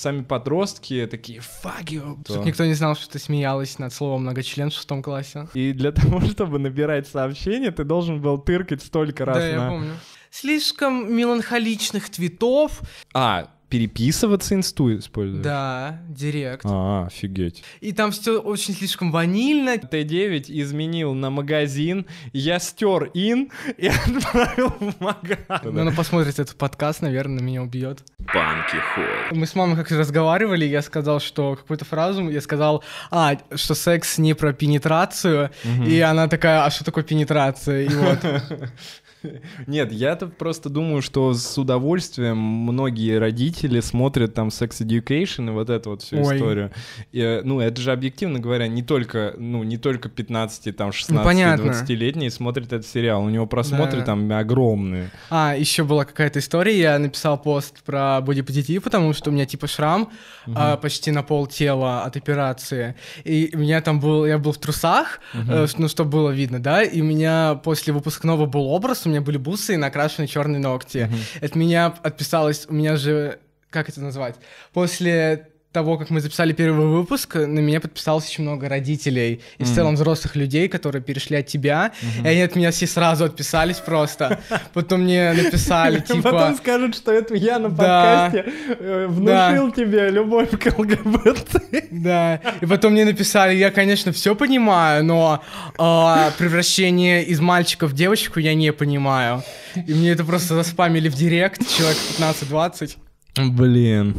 сами подростки такие «fuck you». никто не знал, что ты смеялась над словом «многочлен» в шестом классе. И для того, чтобы набирать сообщения, ты должен был тыркать столько раз Да, на... я помню. Слишком меланхоличных твитов. А, переписываться инсту используешь? Да, директ. А, офигеть. И там все очень слишком ванильно. Т9 изменил на магазин, я стер ин и отправил в магазин. Ну, она ну, посмотрит этот подкаст, наверное, меня убьет. Банки холл. Мы с мамой как-то разговаривали, я сказал, что какую-то фразу, я сказал, а, что секс не про пенетрацию, угу. и она такая, а что такое пенетрация? И вот. Нет, я-то просто думаю, что с удовольствием многие родители смотрят там Sex Education и вот эту вот всю Ой. историю. И, э, ну, это же, объективно говоря, не только, ну, не только 15, там, 16, ну, 20-летние смотрят этот сериал. У него просмотры да. там огромные. А, еще была какая-то история, я написал пост про бодипозитив, потому что у меня типа шрам угу. а, почти на пол тела от операции. И у меня там был, я был в трусах, угу. ну, чтобы было видно, да, и у меня после выпускного был образ, у меня были бусы и накрашены черные ногти. Mm-hmm. От меня отписалось, у меня же как это назвать? После того, как мы записали первый выпуск, на меня подписалось очень много родителей и mm. в целом взрослых людей, которые перешли от тебя, mm-hmm. и они от меня все сразу отписались просто. Потом мне написали, типа... Потом скажут, что это я на подкасте э, внушил тебе любовь к ЛГБТ. Да, и потом мне написали, я, конечно, все понимаю, но а, превращение из мальчика в девочку я не понимаю. И мне это просто заспамили в директ, человек 15-20. Блин.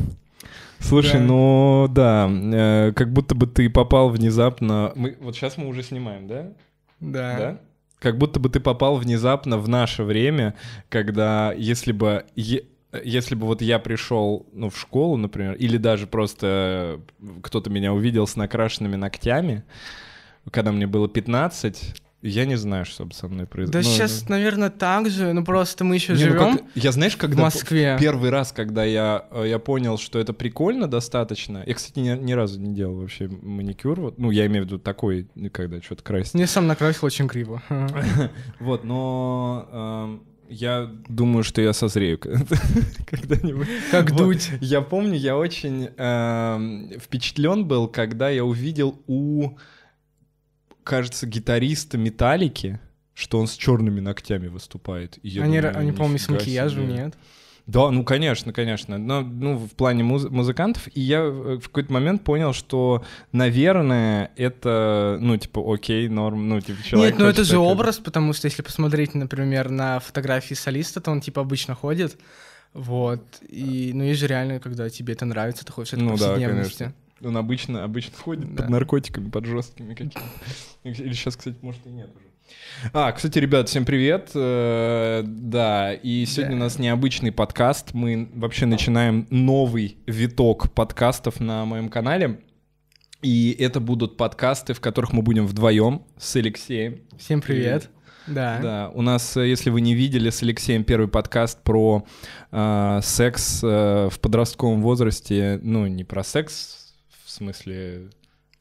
Слушай, да. ну да, э, как будто бы ты попал внезапно... Мы, вот сейчас мы уже снимаем, да? Да. Да? Как будто бы ты попал внезапно в наше время, когда если бы... Е если бы вот я пришел ну, в школу, например, или даже просто э, кто-то меня увидел с накрашенными ногтями, когда мне было 15, я не знаю, что бы со мной произошло. Да ну, сейчас, ну... наверное, так же, ну просто мы еще не, живем. Ну как... Я знаешь, когда в Москве. первый раз, когда я, э, я понял, что это прикольно достаточно. Я, кстати, ни, ни разу не делал вообще маникюр. Вот, ну, я имею в виду такой, когда что-то красить. Мне сам накрасил очень криво. Вот, но эм, я думаю, что я созрею когда-нибудь. Как дуть. Я помню, я очень эм, впечатлен был, когда я увидел у кажется, гитарист Металлики, что он с черными ногтями выступает. И они, думаю, они по-моему, с макияжем, нет? Да, ну конечно, конечно. Но ну, в плане муз- музыкантов. И я э, в какой-то момент понял, что, наверное, это, ну, типа, окей, норм, ну, типа, человек. Нет, ну это же такой... образ, потому что если посмотреть, например, на фотографии солиста, то он типа обычно ходит. Вот. И, ну, есть же реально, когда тебе это нравится, ты хочешь это ну, да, конечно. Он обычно, обычно ходит да. под наркотиками, под жесткими какими-то. Или сейчас, кстати, может и нет уже. А, кстати, ребят, всем привет. Э, да, и сегодня yeah. у нас необычный подкаст. Мы вообще начинаем новый виток подкастов на моем канале. И это будут подкасты, в которых мы будем вдвоем с Алексеем. Всем привет. привет. Да. Да. У нас, э, если вы не видели с Алексеем первый подкаст про э, секс э, в подростковом возрасте, ну не про секс смысле...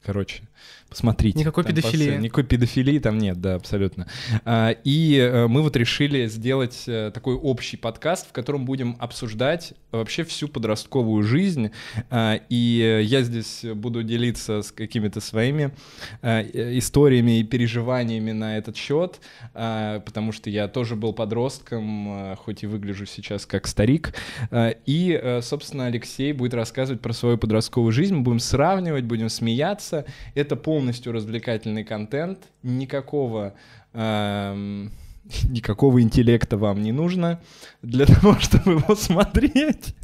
Короче, посмотрите. Никакой там педофилии. Пос... Никакой педофилии там нет, да, абсолютно. А, и э, мы вот решили сделать э, такой общий подкаст, в котором будем обсуждать вообще всю подростковую жизнь. А, и э, я здесь буду делиться с какими-то своими а, э, историями и переживаниями на этот счет, а, потому что я тоже был подростком, хоть и выгляжу сейчас как старик. И, э, собственно, Алексей будет рассказывать про свою подростковую жизнь. Мы будем сравнивать, будем смеяться. Это полностью развлекательный контент. Никакого... Эм никакого интеллекта вам не нужно для того, чтобы его смотреть.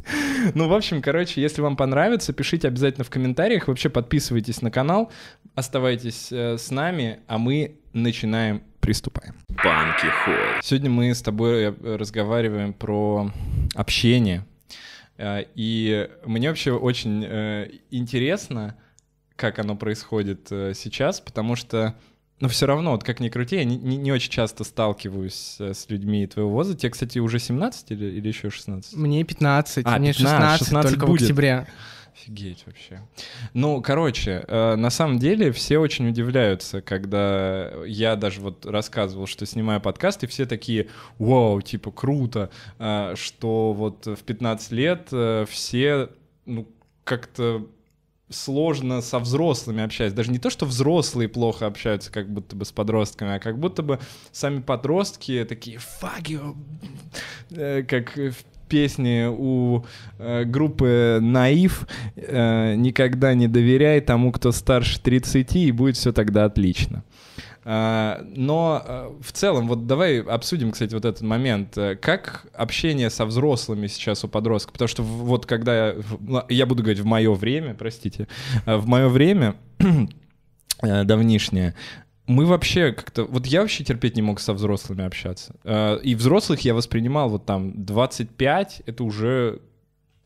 Ну, в общем, короче, если вам понравится, пишите обязательно в комментариях. Вообще подписывайтесь на канал, оставайтесь э, с нами, а мы начинаем, приступаем. Банки Хой. Сегодня мы с тобой э, разговариваем про общение. Э, и мне вообще очень интересно, как оно происходит сейчас, потому что но все равно, вот как ни крути, я не, не, не очень часто сталкиваюсь э, с людьми твоего возраста. Тебе, кстати, уже 17 или, или еще 16? Мне 15, а, мне 15, 16, 16 только будет. в октябре. Офигеть вообще. Ну, короче, э, на самом деле все очень удивляются, когда я даже вот рассказывал, что снимаю подкаст, и все такие, вау, типа круто, э, что вот в 15 лет э, все, ну, как-то сложно со взрослыми общаться. Даже не то, что взрослые плохо общаются как будто бы с подростками, а как будто бы сами подростки такие «fuck э, как в песне у э, группы «Наив» э, «Никогда не доверяй тому, кто старше 30, и будет все тогда отлично». А, но а, в целом, вот давай обсудим, кстати, вот этот момент. Э, как общение со взрослыми сейчас у подростка, Потому что вот когда... Я буду говорить в мое время, простите. Э, в мое время э, давнишнее, мы вообще как-то... Вот я вообще терпеть не мог со взрослыми общаться. И взрослых я воспринимал вот там 25, это уже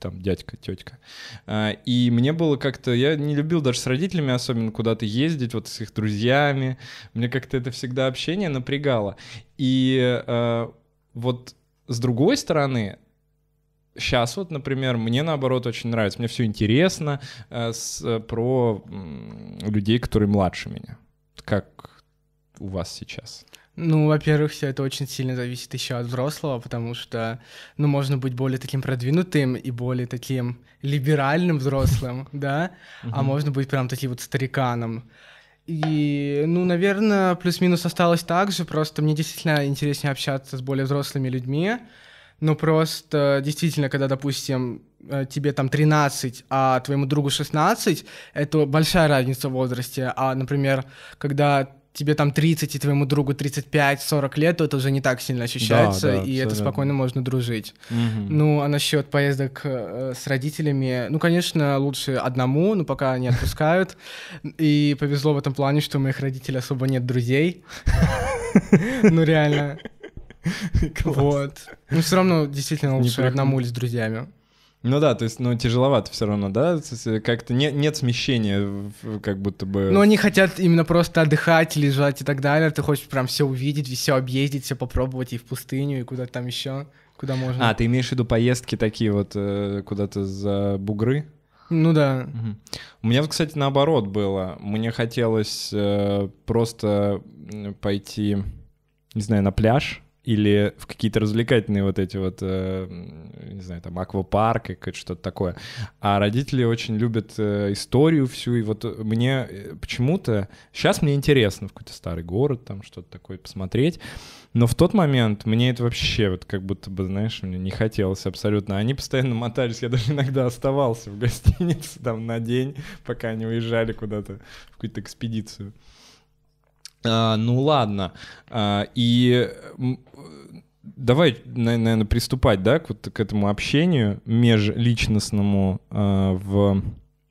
там дядька, тетка. А, и мне было как-то, я не любил даже с родителями особенно куда-то ездить, вот с их друзьями. Мне как-то это всегда общение напрягало. И а, вот с другой стороны, Сейчас вот, например, мне наоборот очень нравится, мне все интересно а, с, про людей, которые младше меня. Как у вас сейчас? Ну, во-первых, все это очень сильно зависит еще от взрослого, потому что, ну, можно быть более таким продвинутым и более таким либеральным взрослым, да, а можно быть прям таким вот стариканом. И, ну, наверное, плюс-минус осталось так же, просто мне действительно интереснее общаться с более взрослыми людьми, но просто действительно, когда, допустим, э, тебе там 13, а твоему другу 16, это большая разница в возрасте. А, например, когда тебе там 30 и твоему другу 35-40 лет, то это уже не так сильно ощущается, да, да, и абсолютно. это спокойно можно дружить. Угу. Ну, а насчет поездок э, с родителями, ну, конечно, лучше одному, но пока не отпускают. И повезло в этом плане, что у моих родителей особо нет друзей. Ну, реально. Вот. Ну все равно действительно лучше одному или с друзьями. Ну да, то есть, ну, тяжеловато все равно, да? Э, как-то не, нет смещения, как будто бы. Ну, они хотят именно просто отдыхать, лежать и так далее. Ты хочешь прям все увидеть, все объездить, все попробовать и в пустыню, и куда-то там еще, куда можно. А, ты имеешь в виду поездки такие вот э, куда-то за бугры? Ну да. У меня, кстати, наоборот было. Мне хотелось э, просто пойти, не знаю, на пляж или в какие-то развлекательные вот эти вот, э, не знаю, там, аквапарк и что-то такое. А родители очень любят э, историю всю, и вот мне э, почему-то... Сейчас мне интересно в какой-то старый город, там, что-то такое посмотреть, но в тот момент мне это вообще вот как будто бы, знаешь, мне не хотелось абсолютно. Они постоянно мотались, я даже иногда оставался в гостинице там на день, пока они уезжали куда-то в какую-то экспедицию. А, ну ладно. А, и давай, наверное, приступать, да, к, вот, к этому общению межличностному а, в...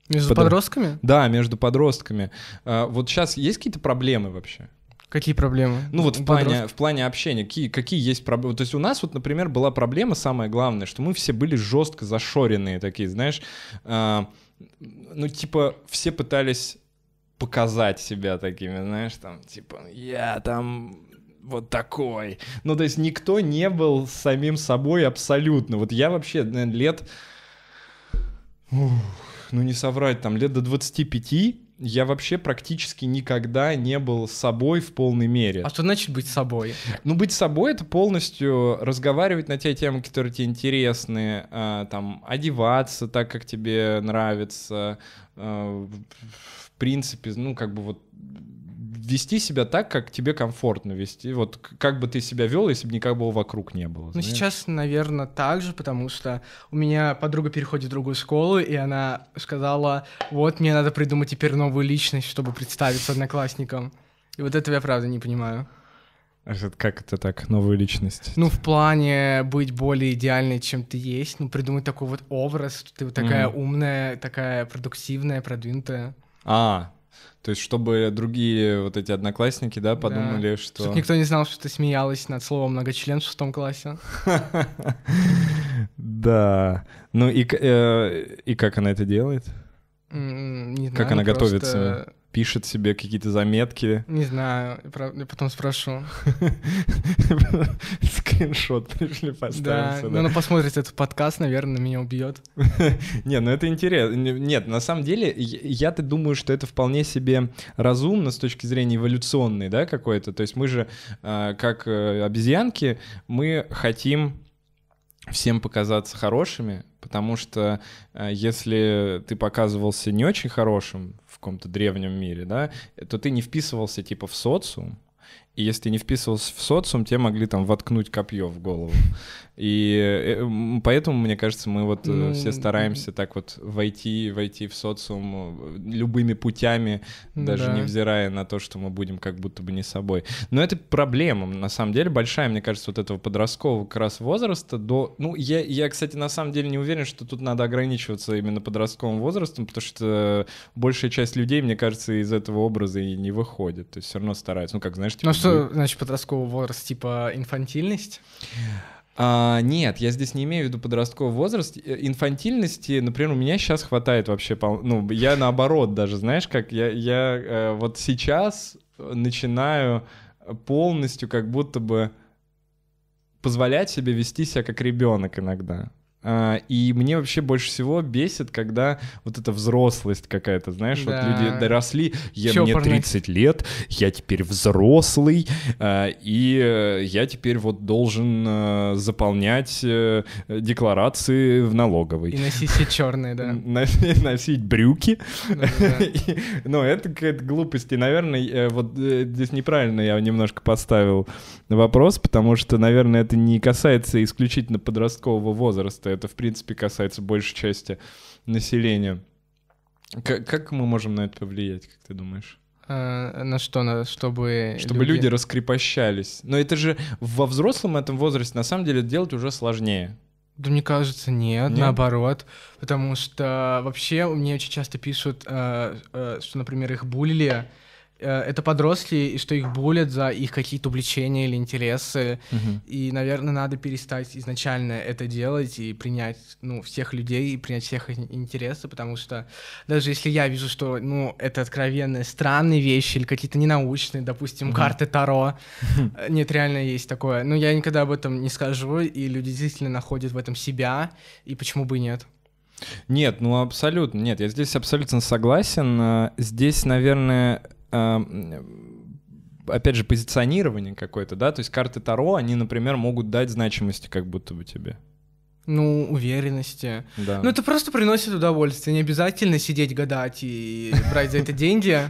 Между Под... подростками? Да, между подростками. А, вот сейчас есть какие-то проблемы вообще? Какие проблемы? Ну вот в плане, в плане общения, какие, какие есть проблемы? То есть у нас вот, например, была проблема самая главная, что мы все были жестко зашоренные такие, знаешь, э, ну типа все пытались показать себя такими, знаешь, там, типа, я там вот такой. Ну, то есть никто не был самим собой абсолютно. Вот я вообще, наверное, лет... Ух, ну, не соврать, там, лет до 25 я вообще практически никогда не был собой в полной мере. А что значит быть собой? Ну, быть собой — это полностью разговаривать на те темы, которые тебе интересны, э, там, одеваться так, как тебе нравится, э, принципе, ну, как бы вот вести себя так, как тебе комфортно вести. Вот как бы ты себя вел, если бы никого вокруг не было. Ну, сейчас, наверное, так же, потому что у меня подруга переходит в другую школу, и она сказала, вот мне надо придумать теперь новую личность, чтобы представиться одноклассникам. И вот этого я правда не понимаю. А как это так, новую личность? Ну, в плане быть более идеальной, чем ты есть, ну, придумать такой вот образ, что ты вот такая mm. умная, такая продуктивная, продвинутая. А, то есть, чтобы другие вот эти одноклассники, да, подумали, да. что... Чтобы никто не знал, что ты смеялась над словом «многочлен» в шестом классе. Да. Ну и, э, и как она это делает? Как она готовится? пишет себе какие-то заметки. Не знаю, я потом спрошу. Скриншот пришли поставим Да, ну она ну, посмотрит этот подкаст, наверное, меня убьет. Не, ну это интересно. Нет, на самом деле, я-то думаю, что это вполне себе разумно с точки зрения эволюционной, да, какой-то. То есть мы же, а, как э, обезьянки, мы хотим всем показаться хорошими, потому что э, если ты показывался не очень хорошим, каком-то древнем мире, да, то ты не вписывался типа в социум, и если ты не вписывался в социум, тебе могли там воткнуть копье в голову. И э, поэтому, мне кажется, мы вот э, ну, все м-м. стараемся так вот войти, войти в социум э, любыми путями, даже да. невзирая на то, что мы будем как будто бы не собой. Но это проблема, на самом деле, большая, мне кажется, вот этого подросткового как раз возраста до... Ну, я, я, кстати, на самом деле не уверен, что тут надо ограничиваться именно подростковым возрастом, потому что большая часть людей, мне кажется, из этого образа и не выходит. То есть все равно стараются. Ну, как, знаешь, типа, что значит подростковый возраст, типа инфантильность? А, нет, я здесь не имею в виду подростковый возраст. Э, инфантильности, например, у меня сейчас хватает вообще, ну, я наоборот даже, знаешь, как я, я э, вот сейчас начинаю полностью как будто бы позволять себе вести себя как ребенок иногда. А, и мне вообще больше всего бесит, когда вот эта взрослость какая-то, знаешь, да. вот люди доросли, я, мне 30 лет, я теперь взрослый, а, и э, я теперь вот должен э, заполнять э, декларации в налоговой. И носить все черные, да. Носить, носить брюки. Ну да, ну, это какая-то глупость. И, наверное, вот здесь неправильно я немножко поставил вопрос, потому что, наверное, это не касается исключительно подросткового возраста это, в принципе, касается большей части населения. Как, как мы можем на это повлиять, как ты думаешь? А, на что? На, чтобы чтобы люди... люди раскрепощались. Но это же во взрослом этом возрасте на самом деле делать уже сложнее. Да мне кажется, нет, нет, наоборот. Потому что вообще мне очень часто пишут, а, а, что, например, их булили, Э, это подростки, и что их булят за их какие-то увлечения или интересы. Угу. И, наверное, надо перестать изначально это делать и принять ну, всех людей и принять всех интересы, потому что даже если я вижу, что ну, это откровенные странные вещи или какие-то ненаучные, допустим, угу. карты Таро, э, нет, реально есть такое. Но я никогда об этом не скажу, и люди действительно находят в этом себя, и почему бы и нет. Нет, ну абсолютно, нет, я здесь абсолютно согласен. Э, здесь, наверное, Эм, опять же, позиционирование какое-то, да, то есть карты Таро, они, например, могут дать значимости как будто бы тебе. Ну, уверенности. Да. Ну, это просто приносит удовольствие. Не обязательно сидеть, гадать и брать за это деньги.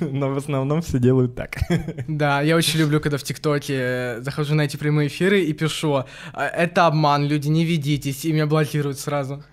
Но в основном все делают так. Да, я очень люблю, когда в ТикТоке захожу на эти прямые эфиры и пишу «А, «Это обман, люди, не ведитесь», и меня блокируют сразу.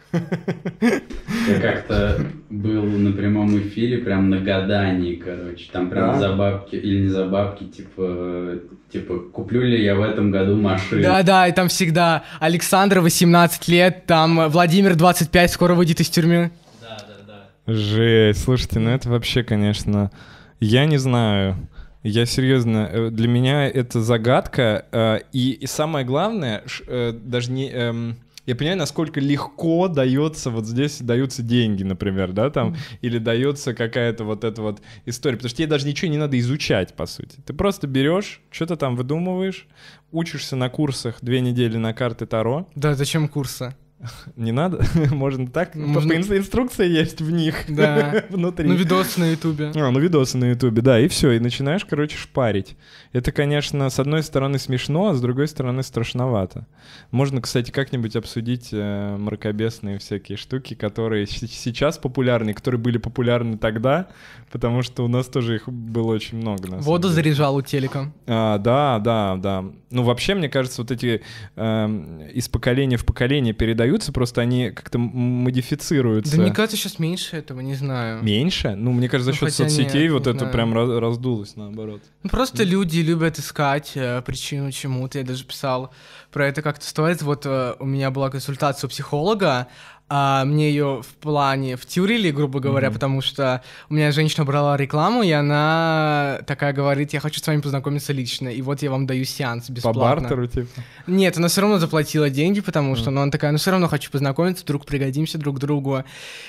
Я как-то был на прямом эфире, прям на гадании, короче. Там прям да. за бабки или не за бабки, типа, типа, куплю ли я в этом году машину. Да-да, и там всегда Александр 18 лет, там Владимир 25, скоро выйдет из тюрьмы. Да-да-да. Жесть, слушайте, ну это вообще, конечно, я не знаю. Я серьезно, э, для меня это загадка. Э, и, и самое главное, э, даже не эм, я понимаю, насколько легко дается вот здесь даются деньги, например, да, там, mm. или дается какая-то вот эта вот история, потому что тебе даже ничего не надо изучать, по сути. Ты просто берешь, что-то там выдумываешь, учишься на курсах две недели на карты Таро. Да, зачем курсы? Не надо? Можно так? Можно... Ну, ну, инструкция есть в них. Да. Внутри. Ну, видосы на Ютубе. А, ну, видосы на Ютубе, да. И все, и начинаешь, короче, шпарить. Это, конечно, с одной стороны смешно, а с другой стороны страшновато. Можно, кстати, как-нибудь обсудить э, мракобесные всякие штуки, которые сейчас популярны, которые были популярны тогда, потому что у нас тоже их было очень много. Воду заряжал у телека. А, да, да, да. Ну, вообще, мне кажется, вот эти э, из поколения в поколение передают остаются, просто они как-то модифицируются. Да мне кажется, сейчас меньше этого, не знаю. Меньше? Ну, мне кажется, за счет ну, соцсетей нет, вот это знаю. прям раздулось наоборот. Ну, просто да. люди любят искать э, причину чему-то. Я даже писал про это как-то стоит. Вот э, у меня была консультация у психолога, а, мне ее в плане втюрили, грубо говоря, mm-hmm. потому что у меня женщина брала рекламу, и она такая говорит, я хочу с вами познакомиться лично, и вот я вам даю сеанс бесплатно. По бартеру, типа? Нет, она все равно заплатила деньги, потому что, mm-hmm. но ну, она такая, ну все равно хочу познакомиться, вдруг пригодимся друг другу.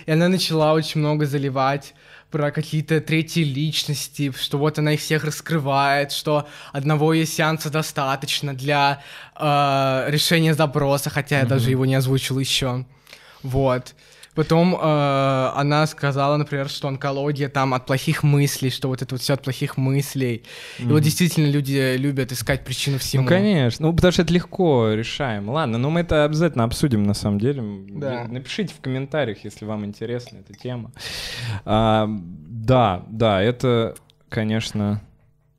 И она начала очень много заливать про какие-то третьи личности, что вот она их всех раскрывает, что одного ее сеанса достаточно для э, решения запроса, хотя mm-hmm. я даже его не озвучил еще. Вот. Потом э, она сказала, например, что онкология там от плохих мыслей, что вот это вот все от плохих мыслей. Mm-hmm. И вот действительно люди любят искать причину всему. Ну, конечно. Ну, потому что это легко решаем. Ладно, но мы это обязательно обсудим на самом деле. Да. Напишите в комментариях, если вам интересна эта тема. А, да, да, это, конечно,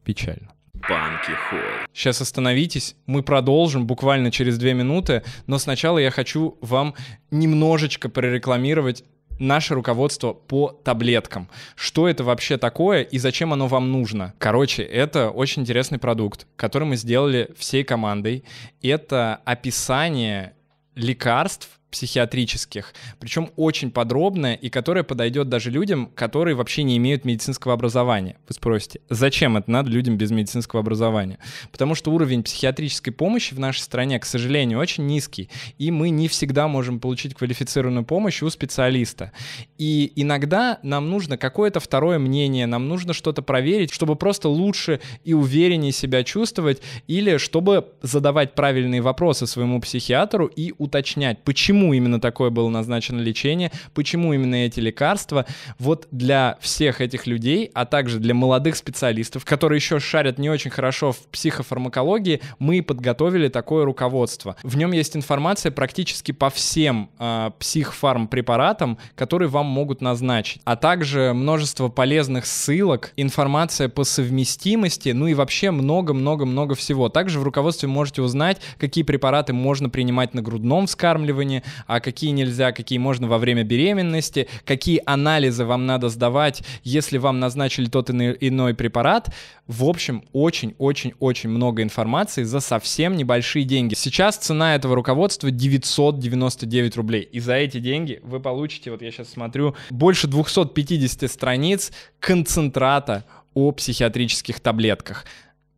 печально. Банки Холл. Сейчас остановитесь, мы продолжим буквально через две минуты, но сначала я хочу вам немножечко прорекламировать наше руководство по таблеткам. Что это вообще такое и зачем оно вам нужно? Короче, это очень интересный продукт, который мы сделали всей командой. Это описание лекарств психиатрических, причем очень подробная и которая подойдет даже людям, которые вообще не имеют медицинского образования. Вы спросите, зачем это надо людям без медицинского образования? Потому что уровень психиатрической помощи в нашей стране, к сожалению, очень низкий, и мы не всегда можем получить квалифицированную помощь у специалиста. И иногда нам нужно какое-то второе мнение, нам нужно что-то проверить, чтобы просто лучше и увереннее себя чувствовать, или чтобы задавать правильные вопросы своему психиатру и уточнять, почему почему именно такое было назначено лечение, почему именно эти лекарства. Вот для всех этих людей, а также для молодых специалистов, которые еще шарят не очень хорошо в психофармакологии, мы подготовили такое руководство. В нем есть информация практически по всем э, а, психфармпрепаратам, которые вам могут назначить, а также множество полезных ссылок, информация по совместимости, ну и вообще много-много-много всего. Также в руководстве можете узнать, какие препараты можно принимать на грудном вскармливании, а какие нельзя, какие можно во время беременности, какие анализы вам надо сдавать, если вам назначили тот или иной препарат. В общем, очень-очень-очень много информации за совсем небольшие деньги. Сейчас цена этого руководства 999 рублей. И за эти деньги вы получите, вот я сейчас смотрю, больше 250 страниц концентрата о психиатрических таблетках.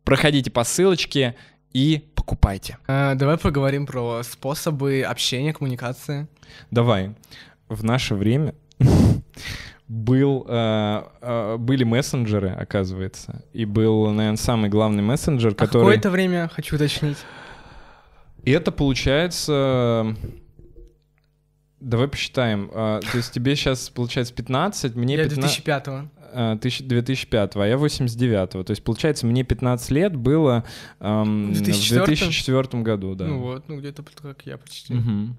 Проходите по ссылочке, и покупайте. А, давай поговорим про способы общения, коммуникации. Давай. В наше время был, э, э, были мессенджеры, оказывается, и был, наверное, самый главный мессенджер, а который... А какое это время, хочу уточнить? И это получается... Давай посчитаем. Э, то есть тебе сейчас, получается, 15, мне Я 15... 2005 2005, э, а я 89. го То есть, получается, мне 15 лет было эм, в 2004 году, да. Ну вот, ну где-то как я почти. Угу.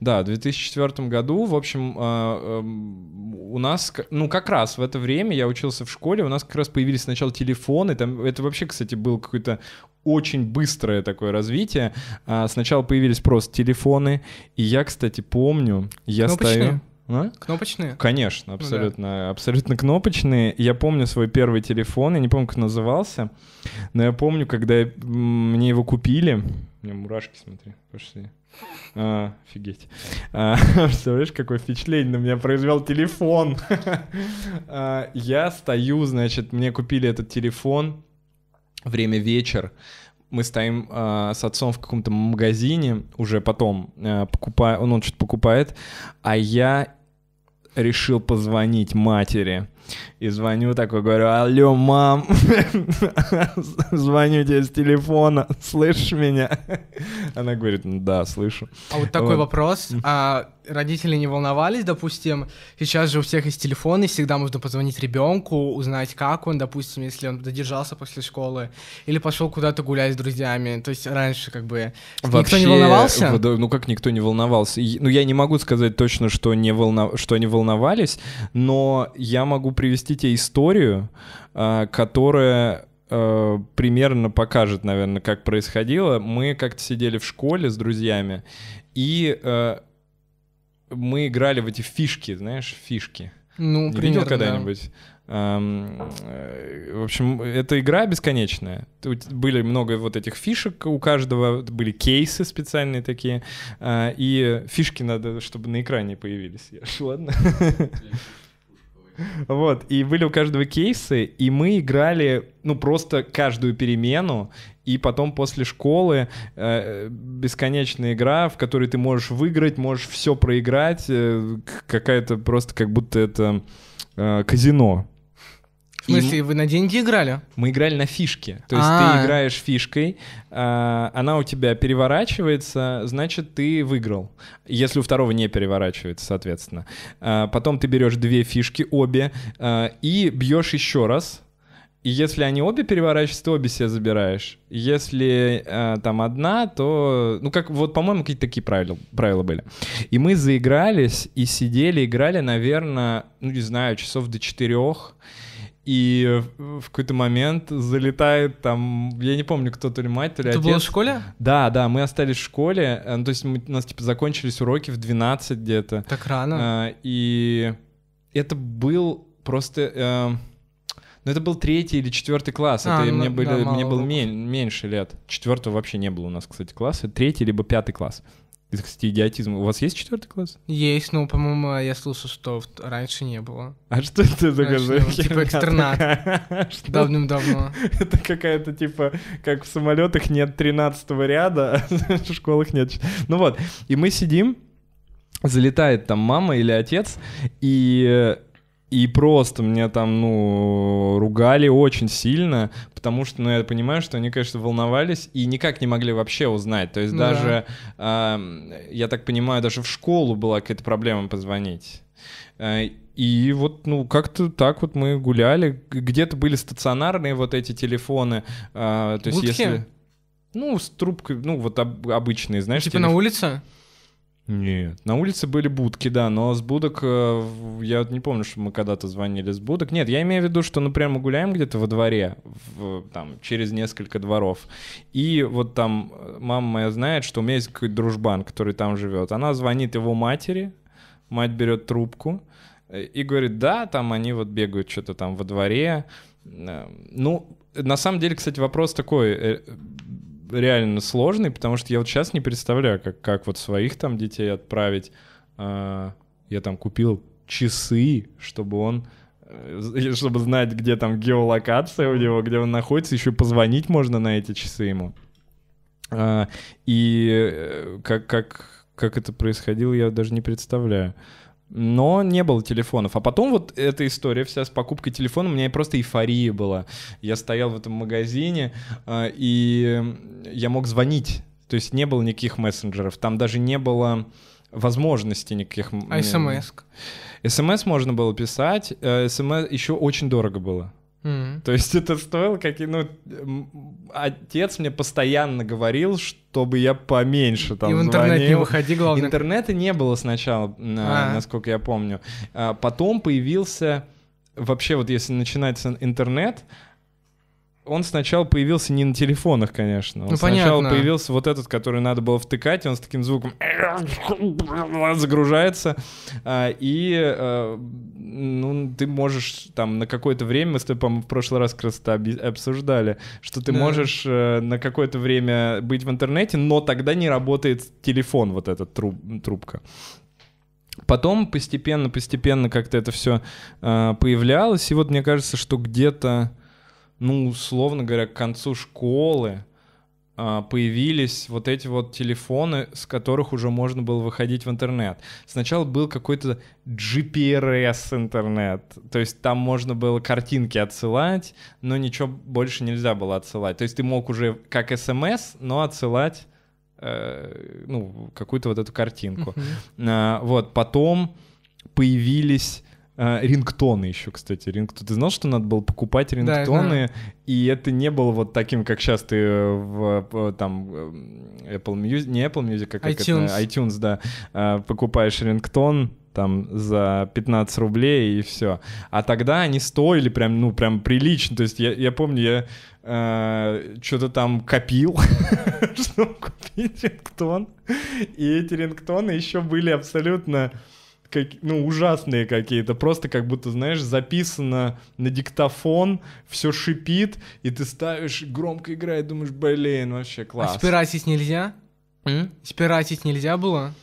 Да, в 2004 году, в общем, э, эм, у нас, ну, как раз в это время я учился в школе, у нас как раз появились сначала телефоны, там, это вообще, кстати, был какой-то очень быстрое такое развитие. А сначала появились просто телефоны, и я, кстати, помню, я Кнопочные? Ну, стою... А? Кнопочные? Конечно, абсолютно, ну, да. абсолютно кнопочные. Я помню свой первый телефон, я не помню, как назывался, но я помню, когда я, мне его купили. У меня мурашки, смотри, пошли. А, офигеть. А, представляешь, какое впечатление на меня произвел телефон. а, я стою, значит, мне купили этот телефон. Время вечер мы стоим э, с отцом в каком-то магазине уже потом э, а, покупаю, он, он что-то покупает, а я решил позвонить матери. И звоню такой, говорю, алло, мам, звоню тебе с телефона, слышишь меня? Она говорит, «Ну да, слышу. А вот такой вот. вопрос. А родители не волновались, допустим, сейчас же у всех есть телефоны, всегда можно позвонить ребенку, узнать, как он, допустим, если он задержался после школы или пошел куда-то гулять с друзьями. То есть раньше как бы Вообще, никто не волновался? Ну как никто не волновался? Ну я не могу сказать точно, что, не волнов... что они волновались, но я могу привести тебе историю, а, которая э, примерно покажет, наверное, как происходило. Мы как-то сидели в школе с друзьями, и э, мы играли в эти фишки, знаешь, фишки. Ну, Не примерно, видел когда-нибудь? Э, в общем, это игра бесконечная. Тут были много вот этих фишек у каждого, были кейсы специальные такие, а, и фишки надо, чтобы на экране появились. Я ж, ладно? Вот, и были у каждого кейсы, и мы играли, ну, просто каждую перемену, и потом после школы э, бесконечная игра, в которой ты можешь выиграть, можешь все проиграть, э, какая-то просто как будто это э, казино. В смысле, и... вы на деньги играли? Мы играли на фишке. То есть А-а-а. ты а. играешь фишкой, а, она у тебя переворачивается, значит, ты выиграл. Если у второго не переворачивается, соответственно. А, потом ты берешь две фишки, обе, и бьешь еще раз. И если они обе переворачиваются, ты обе себе забираешь. Если э, там одна, то... Ну, как вот, по-моему, какие-то такие правила, правила были. И мы заигрались и сидели, играли, наверное, ну, не знаю, часов до четырех. И в какой-то момент залетает там, я не помню, кто то ли мать, то ли Это отец. было в школе? Да, да, мы остались в школе, э, ну, то есть мы, у нас типа закончились уроки в 12 где-то. Так рано. Э, и это был просто... Э, ну, это был третий или четвертый класс. А, это ну, мне, были, да, мне был мень, меньше лет. Четвертого вообще не было у нас, кстати, класса. Третий либо пятый класс. Это, кстати, идиотизм. У вас есть четвертый класс? Есть, но, ну, по-моему, я слышал, что раньше не было. А что это за ну, Типа экстернат. Давным-давно. Это какая-то, типа, как в самолетах нет 13 ряда, а в школах нет. Ну вот, и мы сидим, залетает там мама или отец, и э, и просто мне там, ну, ругали очень сильно, потому что, ну, я понимаю, что они, конечно, волновались и никак не могли вообще узнать. То есть ну да. даже, э, я так понимаю, даже в школу была какая-то проблема позвонить. Э, и вот, ну, как-то так вот мы гуляли. Где-то были стационарные вот эти телефоны. Э, то есть Будки? если... Ну, с трубкой, ну, вот об, обычные, знаешь. Типа телеф... на улице? Нет. На улице были будки, да, но с будок, э, я не помню, что мы когда-то звонили с будок. Нет, я имею в виду, что, например, мы гуляем где-то во дворе, в, там, через несколько дворов, и вот там э, мама моя знает, что у меня есть какой-то дружбан, который там живет. Она звонит его матери, мать берет трубку э, и говорит, да, там они вот бегают что-то там во дворе. Ну, на самом деле, кстати, вопрос такой, реально сложный, потому что я вот сейчас не представляю, как, как вот своих там детей отправить. А, я там купил часы, чтобы он э, чтобы знать, где там геолокация у него, где он находится, еще позвонить можно на эти часы ему. А, и э, как, как, как это происходило, я даже не представляю но не было телефонов. А потом вот эта история вся с покупкой телефона, у меня просто эйфория была. Я стоял в этом магазине, а, и я мог звонить. То есть не было никаких мессенджеров, там даже не было возможности никаких. А смс? СМС эм эм можно было писать, СМС э, эм еще очень дорого было. Mm-hmm. То есть это стоило какие, ну, отец мне постоянно говорил, чтобы я поменьше там И в интернет звонил. не выходи, главное. Интернета не было сначала, а насколько я помню. А потом появился, вообще вот если начинается интернет, он сначала появился не на телефонах, конечно. Он ну, сначала понятно. появился вот этот, который надо было втыкать, и он с таким звуком загружается. А, и э, ну, ты можешь там на какое-то время, мы с тобой, по-моему, в прошлый раз как раз это обсуждали, что ты да. можешь э, на какое-то время быть в интернете, но тогда не работает телефон, вот эта труб, трубка. Потом постепенно-постепенно как-то это все э, появлялось, и вот мне кажется, что где-то ну, условно говоря, к концу школы а, появились вот эти вот телефоны, с которых уже можно было выходить в интернет. Сначала был какой-то GPRS интернет, то есть там можно было картинки отсылать, но ничего больше нельзя было отсылать. То есть ты мог уже как смс, но отсылать э, ну, какую-то вот эту картинку. Uh-huh. А, вот, потом появились а, рингтоны еще, кстати. Ринг... Ты знал, что надо было покупать рингтоны? Да, и это не было вот таким, как сейчас ты э, в э, там э, Apple Music, не Apple Music, а как iTunes. это? iTunes, да. А, покупаешь рингтон, там за 15 рублей и все. А тогда они стоили прям, ну, прям прилично. То есть я, я помню, я э, что-то там копил, чтобы купить рингтон. И эти рингтоны еще были абсолютно как, ну, ужасные какие-то, просто как будто, знаешь, записано на диктофон, все шипит, и ты ставишь, громко играет, думаешь, блин, вообще а класс. А спирасить нельзя? М? нельзя было?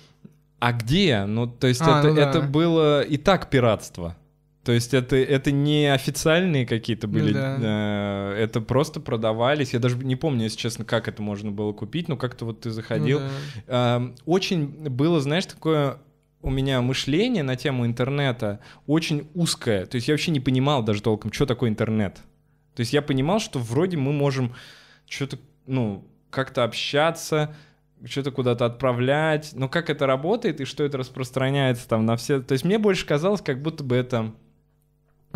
А где? Ну, то есть а, это, ну да. это было и так пиратство. То есть это, это не официальные какие-то ну были, ну, да. э, это просто продавались. Я даже не помню, если честно, как это можно было купить, но как-то вот ты заходил. Ну, да. э, очень было, знаешь, такое у меня мышление на тему интернета очень узкое. То есть я вообще не понимал даже толком, что такое интернет. То есть я понимал, что вроде мы можем что-то, ну, как-то общаться, что-то куда-то отправлять, но как это работает и что это распространяется там на все. То есть мне больше казалось, как будто бы это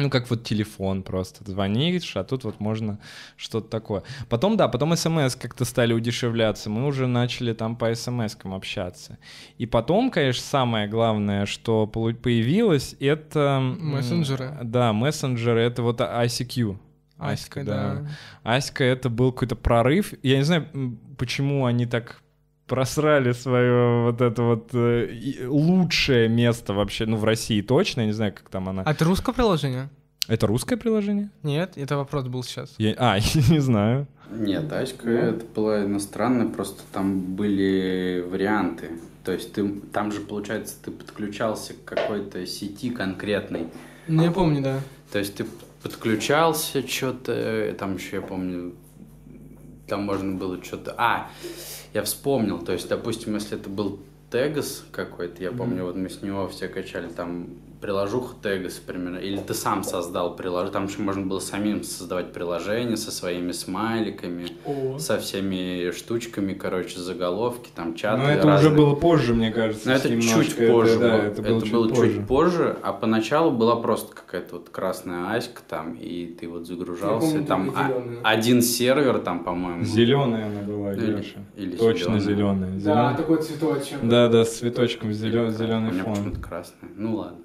ну, как вот телефон просто. Звонишь, а тут вот можно что-то такое. Потом, да, потом смс эм как-то стали удешевляться. Мы уже начали там по смс эм общаться. И потом, конечно, самое главное, что появилось, это... Мессенджеры. Да, мессенджеры. Это вот ICQ. Аська, Аська да. да. Аська это был какой-то прорыв. Я не знаю, почему они так просрали свое вот это вот э, лучшее место вообще, ну, в России точно, я не знаю, как там она. А это русское приложение? Это русское приложение? Нет, это вопрос был сейчас. Я... А, я не знаю. Нет, Ачка ну. это было иностранная, просто там были варианты. То есть ты там же, получается, ты подключался к какой-то сети конкретной. Ну, я помню, да. То есть ты подключался, что-то, э, там еще, я помню, там можно было что-то... А, я вспомнил, то есть, допустим, если это был Тегас какой-то, я mm-hmm. помню, вот мы с него все качали там приложуха тегас, например, или ты сам создал приложение, там еще можно было самим создавать приложение со своими смайликами, О. со всеми штучками, короче, заголовки, там чаты. Но это разные. уже было позже, мне кажется. Но это немножко. чуть позже. Это, было, да, это, было, это чуть было позже. чуть позже, а поначалу была просто какая-то вот красная аська там, и ты вот загружался, помню, там а, один сервер там, по-моему. Зеленая она была, или, Леша. Или Точно зеленая. зеленая. Да, зеленая. такой цветочек. Да, да, с цветочком зелен, зеленый фон. У меня почему красный. Ну ладно.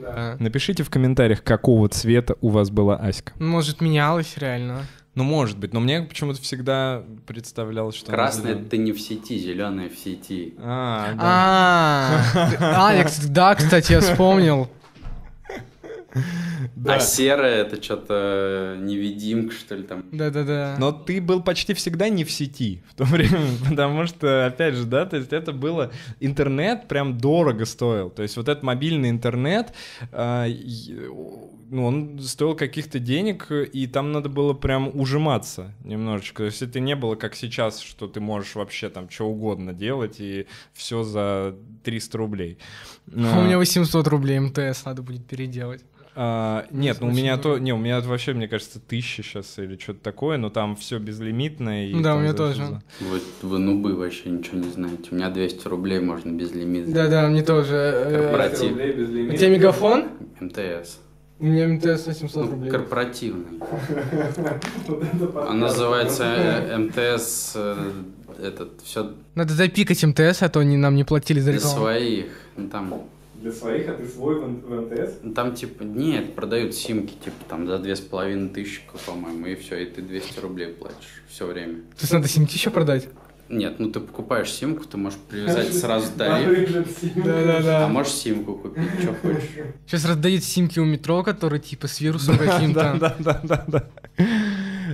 Да. А, напишите в комментариях, какого цвета у вас была Аська. Ну, может, менялась реально. Ну, может быть, но мне почему-то всегда представлялось, что... Красный — это не в сети, зеленый — в сети. А, а да. А, Алекс, да, кстати, я вспомнил. Да. А серая это что-то невидимка, что ли там. Да-да-да. Но ты был почти всегда не в сети в то время, потому что, опять же, да, то есть это было... Интернет прям дорого стоил. То есть вот этот мобильный интернет, а, ну, он стоил каких-то денег, и там надо было прям ужиматься немножечко. То есть это не было как сейчас, что ты можешь вообще там что угодно делать, и все за 300 рублей. Но... А у меня 800 рублей МТС надо будет переделать. А, нет, ну у меня то, не, у меня вообще, мне кажется, тысяча сейчас или что-то такое, но там все безлимитное. И да, у меня тоже. За... Вот вы нубы вообще ничего не знаете. У меня 200 рублей можно безлимит. Да, да, мне тоже. Э, Корпоратив. у тебя мегафон? МТС. У меня МТС 800 ну, рублей. Корпоративный. Он а называется э, МТС э, этот все. Надо запикать МТС, а то они нам не платили за рекламу. Для своих. Ну, там для своих, а ты свой в, в МТС? Ну, там типа, нет, продают симки, типа там за две с половиной тысячи, по-моему, и все, и ты 200 рублей платишь все время. То есть надо симки еще продать? Нет, ну ты покупаешь симку, ты можешь привязать сразу тариф. Да, да, да. А можешь симку купить, что хочешь. Сейчас раздают симки у метро, которые типа с вирусом каким-то. Да, да, да, да.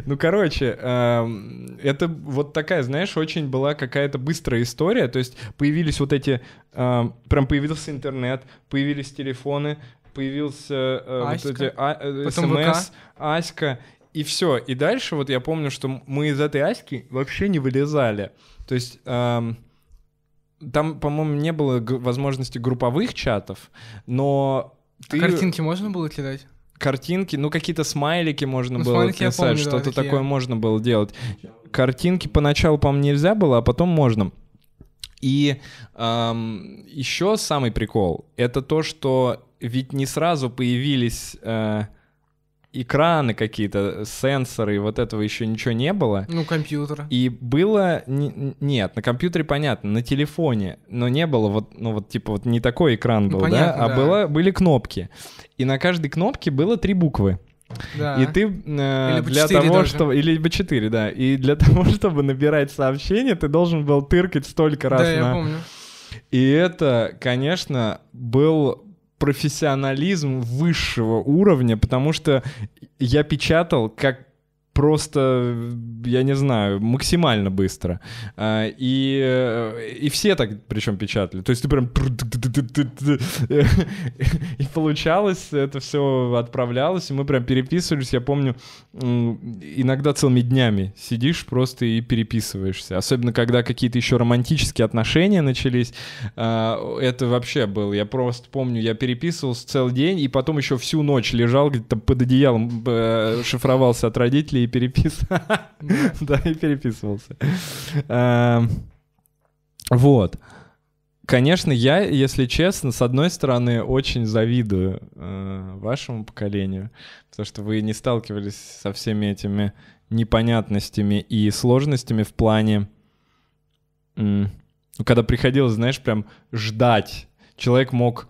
Ну, короче, эм, это вот такая, знаешь, очень была какая-то быстрая история. То есть появились вот эти... Эм, прям появился интернет, появились телефоны, появился э, вот эти а, э, смс, Аська, и все. И дальше вот я помню, что мы из этой Аськи вообще не вылезали. То есть... Эм, там, по-моему, не было возможности групповых чатов, но а ты... А картинки можно было кидать? картинки, ну какие-то смайлики можно ну, было смайлики писать, что-то да, такое такие. можно было делать. Картинки поначалу, по-моему, нельзя было, а потом можно. И эм, еще самый прикол это то, что ведь не сразу появились э, экраны какие-то, сенсоры, вот этого еще ничего не было. Ну, компьютер. И было... Нет, на компьютере понятно, на телефоне, но не было вот, ну вот типа вот не такой экран ну, был, ну, понятно, да? А да. Было, были кнопки. И на каждой кнопке было три буквы. Да. И ты э, для того, даже. чтобы или либо четыре, да, и для того, чтобы набирать сообщение, ты должен был тыркать столько раз. Да, на... я помню. И это, конечно, был профессионализм высшего уровня, потому что я печатал как просто, я не знаю, максимально быстро. А, и, э, и все так причем печатали. То есть ты прям... И получалось, это все отправлялось, и мы прям переписывались. Я помню, иногда целыми днями сидишь просто и переписываешься. Особенно, когда какие-то еще романтические отношения начались. А, это вообще было. Я просто помню, я переписывался целый день, и потом еще всю ночь лежал где-то под одеялом, э, шифровался от родителей и переписывался. Да, и переписывался. Эм, вот. Конечно, я, если честно, с одной стороны, очень завидую э, вашему поколению, потому что вы не сталкивались со всеми этими непонятностями и сложностями в плане, ну, когда приходилось, знаешь, прям ждать. Человек мог,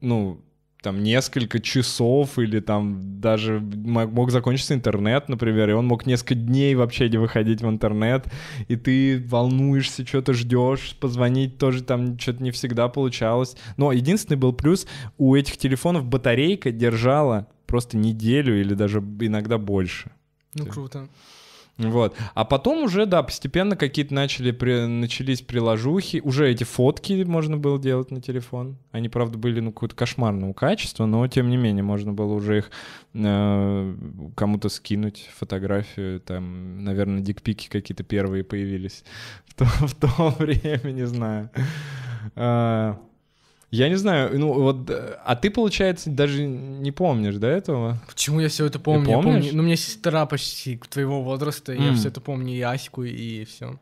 ну, там несколько часов или там даже мог закончиться интернет, например, и он мог несколько дней вообще не выходить в интернет, и ты волнуешься, что-то ждешь, позвонить тоже там что-то не всегда получалось. Но единственный был плюс, у этих телефонов батарейка держала просто неделю или даже иногда больше. Ну, круто. Вот. А потом уже, да, постепенно какие-то начали, при, начались приложухи. Уже эти фотки можно было делать на телефон. Они, правда, были ну, какого-то кошмарного качества, но тем не менее можно было уже их э, кому-то скинуть, фотографию. Там, наверное, дикпики какие-то первые появились в то, в то время, не знаю. А, я не знаю, ну вот, э, а ты, получается, даже не помнишь до этого? Почему я все это помню? Я помню ну, у меня сестра почти твоего возраста, mm. я все это помню, и Асику и все.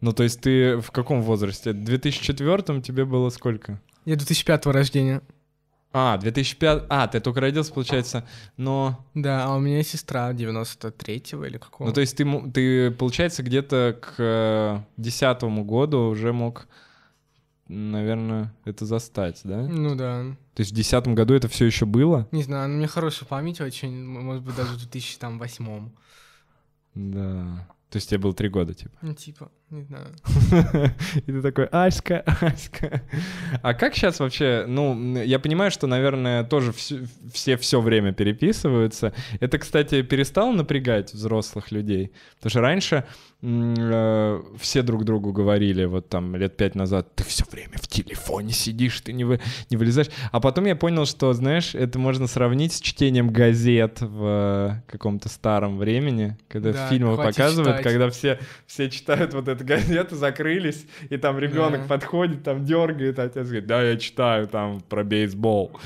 Ну, то есть ты в каком возрасте? В 2004 тебе было сколько? Я 2005 го рождения. А, 2005... А, ты только родился, получается, но... Да, а у меня сестра 93-го или какого. Ну, то есть ты, ты получается, где-то к 10 э, году уже мог наверное, это застать, да? Ну да. То есть в десятом году это все еще было? Не знаю, у меня хорошая память очень, может быть, даже в 2008. Да. То есть тебе было три года, типа? Ну, типа. Не знаю. И ты такой, Аська, Аська. А как сейчас вообще, ну, я понимаю, что, наверное, тоже все все, все время переписываются. Это, кстати, перестало напрягать взрослых людей. Потому что раньше э, все друг другу говорили, вот там лет пять назад, ты все время в телефоне сидишь, ты не, вы, не вылезаешь. А потом я понял, что, знаешь, это можно сравнить с чтением газет в э, каком-то старом времени, когда да, в фильмах показывают, читать. когда все, все читают вот это газеты закрылись, и там ребенок да. подходит, там дергает, а отец говорит, да, я читаю там про бейсбол.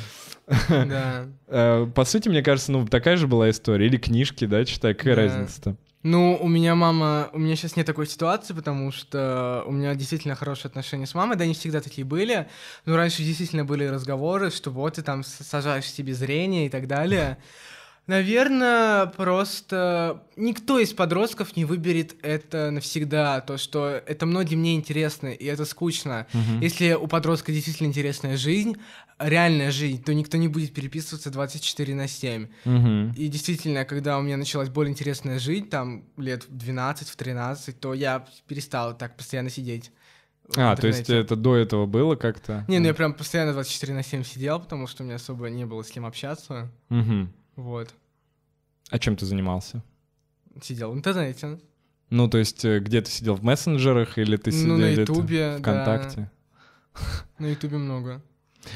Да. Э, по сути, мне кажется, ну такая же была история. Или книжки, да, читай, какая разница-то? Ну, у меня мама... У меня сейчас нет такой ситуации, потому что у меня действительно хорошие отношения с мамой, да, они всегда такие были, но раньше действительно были разговоры, что вот ты там сажаешь себе зрение и так далее. Да. Наверное, просто никто из подростков не выберет это навсегда, то, что это многим не интересно, и это скучно. Угу. Если у подростка действительно интересная жизнь, реальная жизнь, то никто не будет переписываться 24 на 7. Угу. И действительно, когда у меня началась более интересная жизнь, там лет в 12, в 13, то я перестал так постоянно сидеть. А, то есть это до этого было как-то? Не, ну, ну. я прям постоянно 24 на 7 сидел, потому что у меня особо не было с кем общаться. Угу. Вот. А чем ты занимался? Сидел в интернете. Ну, то есть, э, где ты сидел в мессенджерах или ты ну, сидел ну, на Ютубе, ВКонтакте? Да. На Ютубе много.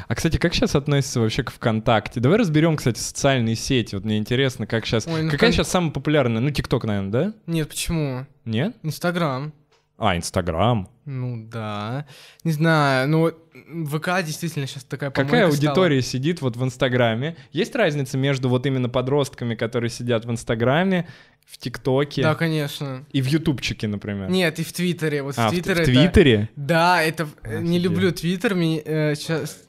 А, кстати, как сейчас относится вообще к ВКонтакте? Давай разберем, кстати, социальные сети. Вот мне интересно, как сейчас... Ой, ну, Какая кон... сейчас самая популярная? Ну, ТикТок, наверное, да? Нет, почему? Нет? Инстаграм. А, Инстаграм. Ну да. Не знаю, ну ВК действительно сейчас такая Какая аудитория стала? сидит вот в Инстаграме? Есть разница между вот именно подростками, которые сидят в Инстаграме, в ТикТоке? Да, конечно. И в Ютубчике, например? Нет, и в Твиттере. Вот а, в Твиттере? В, это... в Твиттере? Да, это... Э, Офигеть. Не люблю Твиттер, мне э, сейчас...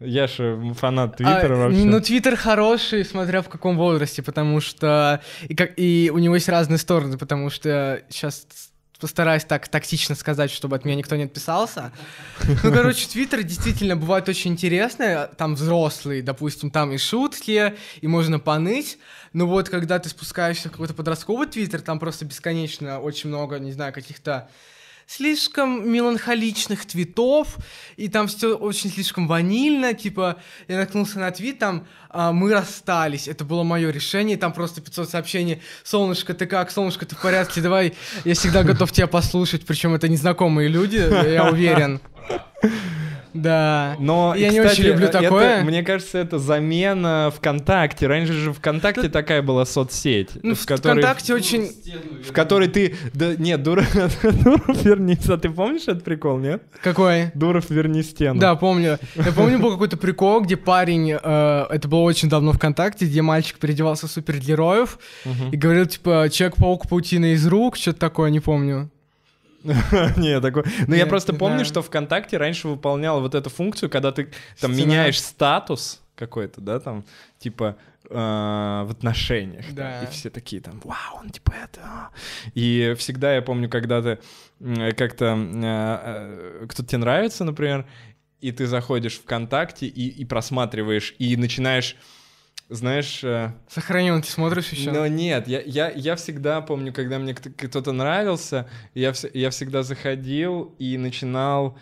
Я же э, фанат Твиттера а, вообще. Ну, Твиттер хороший, смотря в каком возрасте, потому что... И, как... и у него есть разные стороны, потому что сейчас э, постараюсь так тактично сказать, чтобы от меня никто не отписался. Ну, короче, твиттеры действительно бывают очень интересные. Там взрослые, допустим, там и шутки, и можно поныть. Но вот когда ты спускаешься в какой-то подростковый твиттер, там просто бесконечно очень много, не знаю, каких-то слишком меланхоличных твитов, и там все очень слишком ванильно, типа, я наткнулся на твит, там, а, мы расстались, это было мое решение, там просто 500 сообщений, солнышко, ты как, солнышко, ты в порядке, давай, я всегда готов тебя послушать, причем это незнакомые люди, я уверен. Да. Но я и, не очень люблю такое. Это, мне кажется, это замена ВКонтакте. Раньше же ВКонтакте такая была соцсеть, ну, в которой ВКонтакте ну, очень, в которой ты, да, нет, Дуров, Дуров вернись. А ты помнишь этот прикол, нет? Какой? Дуров верни стену. Да, помню. Я помню был какой-то прикол, где парень, э, это было очень давно ВКонтакте, где мальчик переодевался в супергероев угу. и говорил типа Человек-паук паутина из рук, что-то такое, не помню. Не, такой. Ну, я просто помню, что ВКонтакте раньше выполнял вот эту функцию, когда ты там меняешь статус какой-то, да, там, типа, э, в отношениях. Да. И все такие там, вау, он типа это. А». И всегда я помню, когда ты э, как-то э, кто-то тебе нравится, например, и ты заходишь ВКонтакте и просматриваешь, и начинаешь знаешь... Э, Сохранил, ты смотришь еще? Но нет, я, я, я всегда помню, когда мне кто-то нравился, я, я всегда заходил и начинал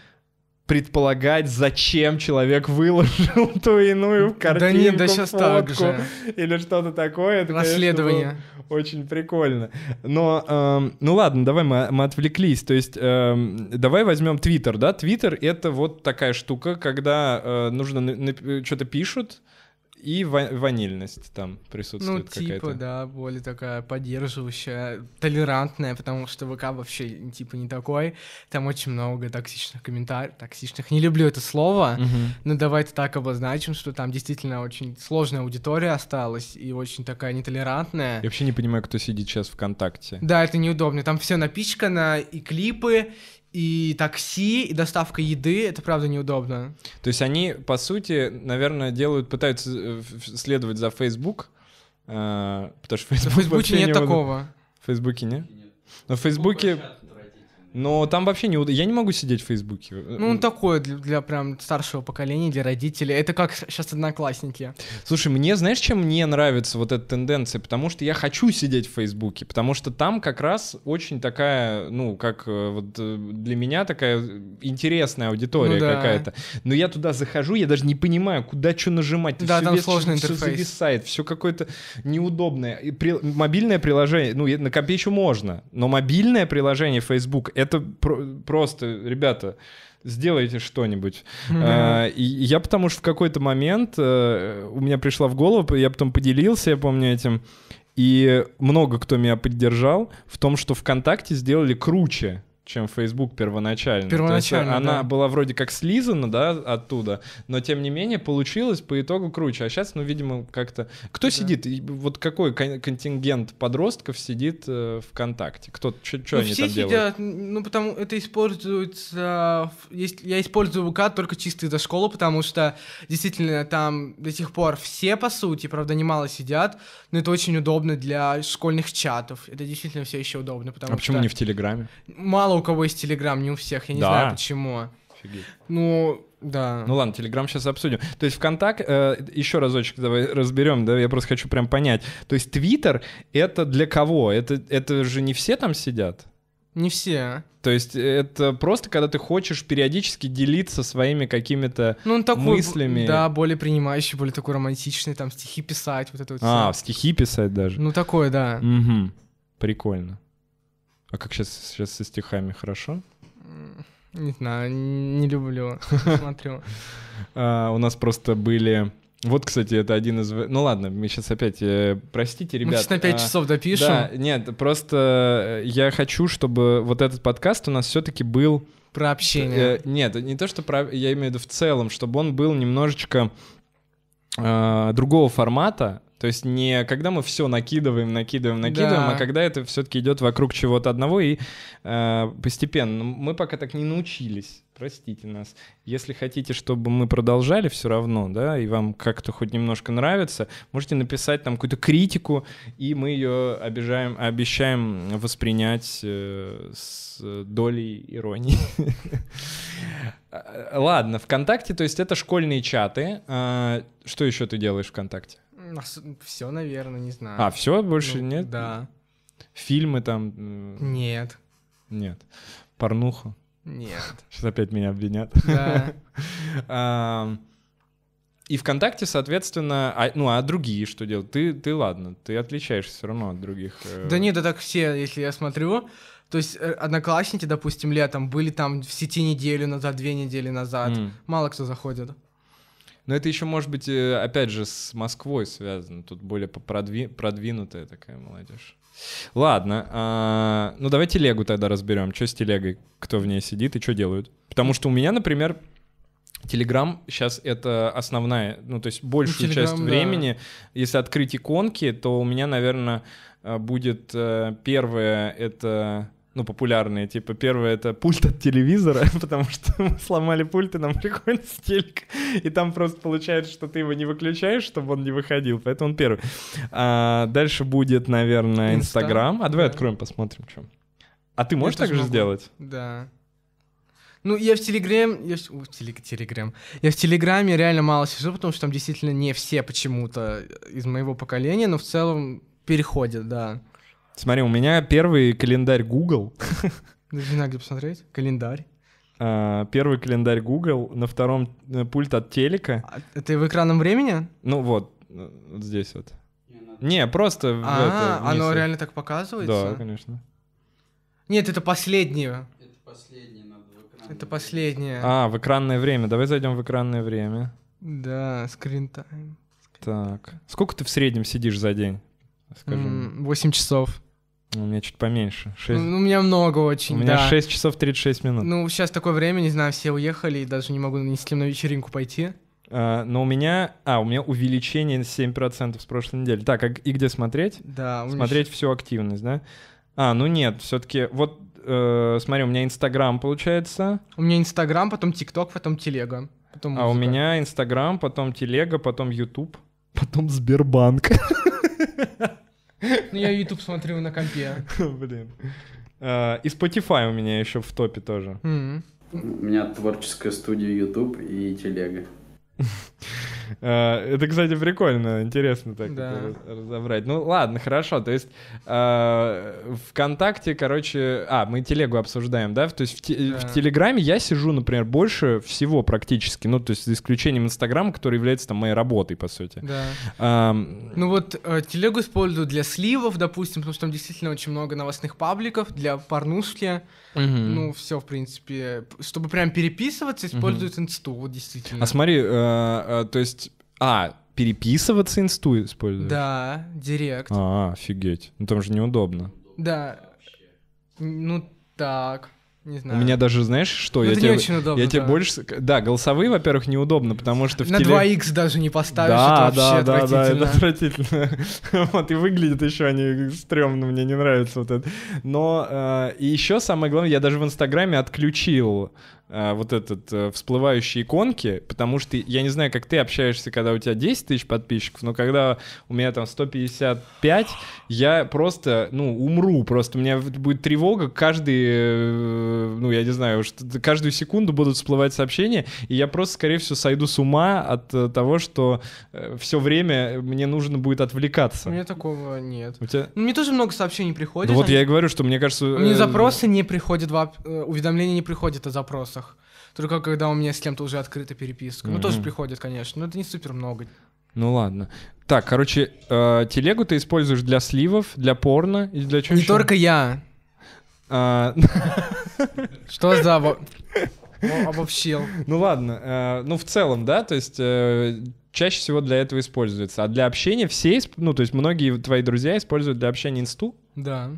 предполагать, зачем человек выложил ту иную картинку, да нет, да сейчас так же. или что-то такое. Это, Расследование. Конечно, очень прикольно. Но, эм, ну ладно, давай мы, мы отвлеклись. То есть, эм, давай возьмем Твиттер, да? Твиттер — это вот такая штука, когда э, нужно э, что-то пишут, и ванильность там ну, присутствует ну, какая-то. да, более такая поддерживающая, толерантная, потому что ВК вообще типа не такой. Там очень много токсичных комментариев, токсичных. Не люблю это слово, угу. но давайте так обозначим, что там действительно очень сложная аудитория осталась и очень такая нетолерантная. Я вообще не понимаю, кто сидит сейчас ВКонтакте. Да, это неудобно. Там все напичкано, и клипы, и такси, и доставка еды, это правда неудобно. То есть они, по сути, наверное, делают, пытаются э, следовать за Facebook, э, потому что Facebook в Фейсбуке нет не такого. В Фейсбуке нет? Но в Фейсбуке но там вообще не... Я не могу сидеть в Фейсбуке. Ну, такое для, для прям старшего поколения, для родителей. Это как сейчас одноклассники. Слушай, мне, знаешь, чем мне нравится вот эта тенденция? Потому что я хочу сидеть в Фейсбуке, потому что там как раз очень такая, ну, как э, вот э, для меня такая интересная аудитория ну, да. какая-то. Но я туда захожу, я даже не понимаю, куда что нажимать. Ты да, там вес, сложный интерфейс. Все зависает, все какое-то неудобное. И при... Мобильное приложение, ну, на компе еще можно, но мобильное приложение Facebook — это про- просто, ребята, сделайте что-нибудь. Mm-hmm. А, и я потому что в какой-то момент а, у меня пришла в голову, я потом поделился, я помню этим, и много кто меня поддержал в том, что ВКонтакте сделали круче чем Facebook первоначально. Первоначально, есть, да. Она была вроде как слизана, да, оттуда, но тем не менее получилось по итогу круче. А сейчас, ну, видимо, как-то... Кто да. сидит? Вот какой контингент подростков сидит э, ВКонтакте? Кто, что ну, они все там сидят, делают? ну, потому это используется... Есть, я использую ВК только чисто за школу, потому что действительно там до сих пор все, по сути, правда, немало сидят, но это очень удобно для школьных чатов. Это действительно все еще удобно, потому а что... почему не в Телеграме? Мало мало у кого есть Телеграм, не у всех, я не да. знаю почему. Офигеть. Ну, да. Ну ладно, Телеграм сейчас обсудим. То есть ВКонтакт, э, еще разочек давай разберем, да, я просто хочу прям понять. То есть Твиттер — это для кого? Это, это же не все там сидят? Не все. То есть это просто, когда ты хочешь периодически делиться своими какими-то ну, такой, мыслями. Да, более принимающий, более такой романтичный, там стихи писать, вот это вот. А, все. стихи писать даже. Ну такое, да. Угу. Прикольно. А как сейчас, сейчас со стихами хорошо? Не знаю, не люблю, смотрю. А, у нас просто были вот, кстати, это один из... Ну ладно, мы сейчас опять... Э, простите, ребят. Мы сейчас на 5 а, часов допишем. Да, нет, просто э, я хочу, чтобы вот этот подкаст у нас все таки был... Про общение. Э, нет, не то, что про... Я имею в виду в целом, чтобы он был немножечко э, другого формата, то есть не когда мы все накидываем, накидываем, накидываем, да. а когда это все-таки идет вокруг чего-то одного и э, постепенно. Ну, мы пока так не научились. Простите нас. Если хотите, чтобы мы продолжали все равно, да, и вам как-то хоть немножко нравится, можете написать там какую-то критику, и мы ее обижаем, обещаем воспринять э, с долей иронии. Э, ладно, ВКонтакте, то есть это школьные чаты. Э, что еще ты делаешь ВКонтакте? Все, наверное, не знаю. А, все больше ну, нет? Да. Фильмы там? Э, нет. Нет. Порнуху? Нет. Сейчас опять меня обвинят. Да. И ВКонтакте, соответственно, а, ну а другие что делают? Ты, ты ладно, ты отличаешься все равно от других. Э... Да нет, да так все, если я смотрю. То есть э, одноклассники, допустим, летом были там в сети неделю назад, две недели назад. Mm. Мало кто заходит. Но это еще, может быть, э, опять же, с Москвой связано. Тут более продви... продвинутая такая молодежь. Ладно, а, ну давайте телегу тогда разберем. Что с телегой? Кто в ней сидит и что делают? Потому что у меня, например, Телеграм сейчас это основная, ну то есть большую Telegram, часть времени, если открыть иконки, то у меня, наверное, а, будет э, первое это ну, популярные. Типа, первое — это пульт от телевизора, потому что мы сломали пульт, и нам приходит стельк. И там просто получается, что ты его не выключаешь, чтобы он не выходил. Поэтому он первый. А, дальше будет, наверное, Инстаграм. А давай да. откроем, посмотрим, что. А ты можешь я так же могу. сделать? Да. Ну, я в Телеграм... Я в... О, телег... Телеграм. Я в Телеграме реально мало сижу, потому что там действительно не все почему-то из моего поколения, но в целом переходят, да. Смотри, у меня первый календарь Google. Жена, где посмотреть? Календарь. А, первый календарь Google, на втором э, пульт от телека. А, это в экранном времени? Ну вот, э, вот здесь вот. Не, просто... А, оно реально так показывается? Да, конечно. Нет, это последнее. Это последнее надо в Это последнее. А, в экранное время. Давай зайдем в экранное время. Да, скрин тайм. Так. Сколько ты в среднем сидишь за день? Скажем. 8 часов. Ну, у меня чуть поменьше. 6... Ну, у меня много очень, У меня да. 6 часов 36 минут. Ну, сейчас такое время, не знаю, все уехали, и даже не могу ни с кем на вечеринку пойти. А, но у меня... А, у меня увеличение 7% с прошлой недели. Так, а, и где смотреть? Да. Смотреть меня... всю активность, да? А, ну нет, все-таки... Вот, э, смотри, у меня Инстаграм получается. У меня Инстаграм, потом ТикТок, потом Телега. Потом а у меня Инстаграм, потом Телега, потом Ютуб, потом Сбербанк. Ну, я YouTube смотрю на компе. Блин. А, и Spotify у меня еще в топе тоже. У меня творческая студия YouTube и телега. Э, это, кстати, прикольно, интересно так да. разобрать. Ну ладно, хорошо. То есть э, ВКонтакте, короче... А, мы телегу обсуждаем, да? То есть в, те, э, да. в Телеграме я сижу, например, больше всего практически. Ну, то есть за исключением Инстаграма, который является там моей работой, по сути. Да. А, ну вот э, телегу использую для сливов, допустим, потому что там действительно очень много новостных пабликов, для порнушки. Угу. Ну, все, в принципе. Чтобы прям переписываться, используют угу. инсту, вот действительно. А смотри, э, э, то есть а, переписываться инсту используешь? Да, директ. А, офигеть. Ну там же неудобно. Да. Ну так. Не знаю. У меня даже, знаешь, что? Ну, я это тебе, не очень удобно. Я да. тебе больше... Да, голосовые, во-первых, неудобно, потому что в На теле... 2х даже не поставишь, да, это вообще да, отвратительно. Да, да, это отвратительно. вот, и выглядят еще они стрёмно, мне не нравится вот это. Но э, и еще самое главное, я даже в Инстаграме отключил Э, вот этот э, всплывающие иконки, потому что я не знаю, как ты общаешься, когда у тебя 10 тысяч подписчиков, но когда у меня там 155, я просто, ну, умру, просто у меня будет тревога, каждый, э, ну, я не знаю, каждую секунду будут всплывать сообщения, и я просто, скорее всего, сойду с ума от того, что все время мне нужно будет отвлекаться. У меня такого нет. У тебя... Ну, мне тоже много сообщений приходит. Да ну, вот они... я и говорю, что мне кажется... Мне запросы не приходят, уведомления не приходят, а запросы ресурсах. Только когда у меня с кем-то уже открыта переписка. Ну, тоже приходит, конечно, но это не супер много. Ну ладно. Так, короче, э, телегу ты используешь для сливов, для порно и для чего Не еще? только я. А, Что за обо... обобщил? Ну ладно, э, ну в целом, да, то есть э, чаще всего для этого используется. А для общения все, ну то есть многие твои друзья используют для общения инсту? Да.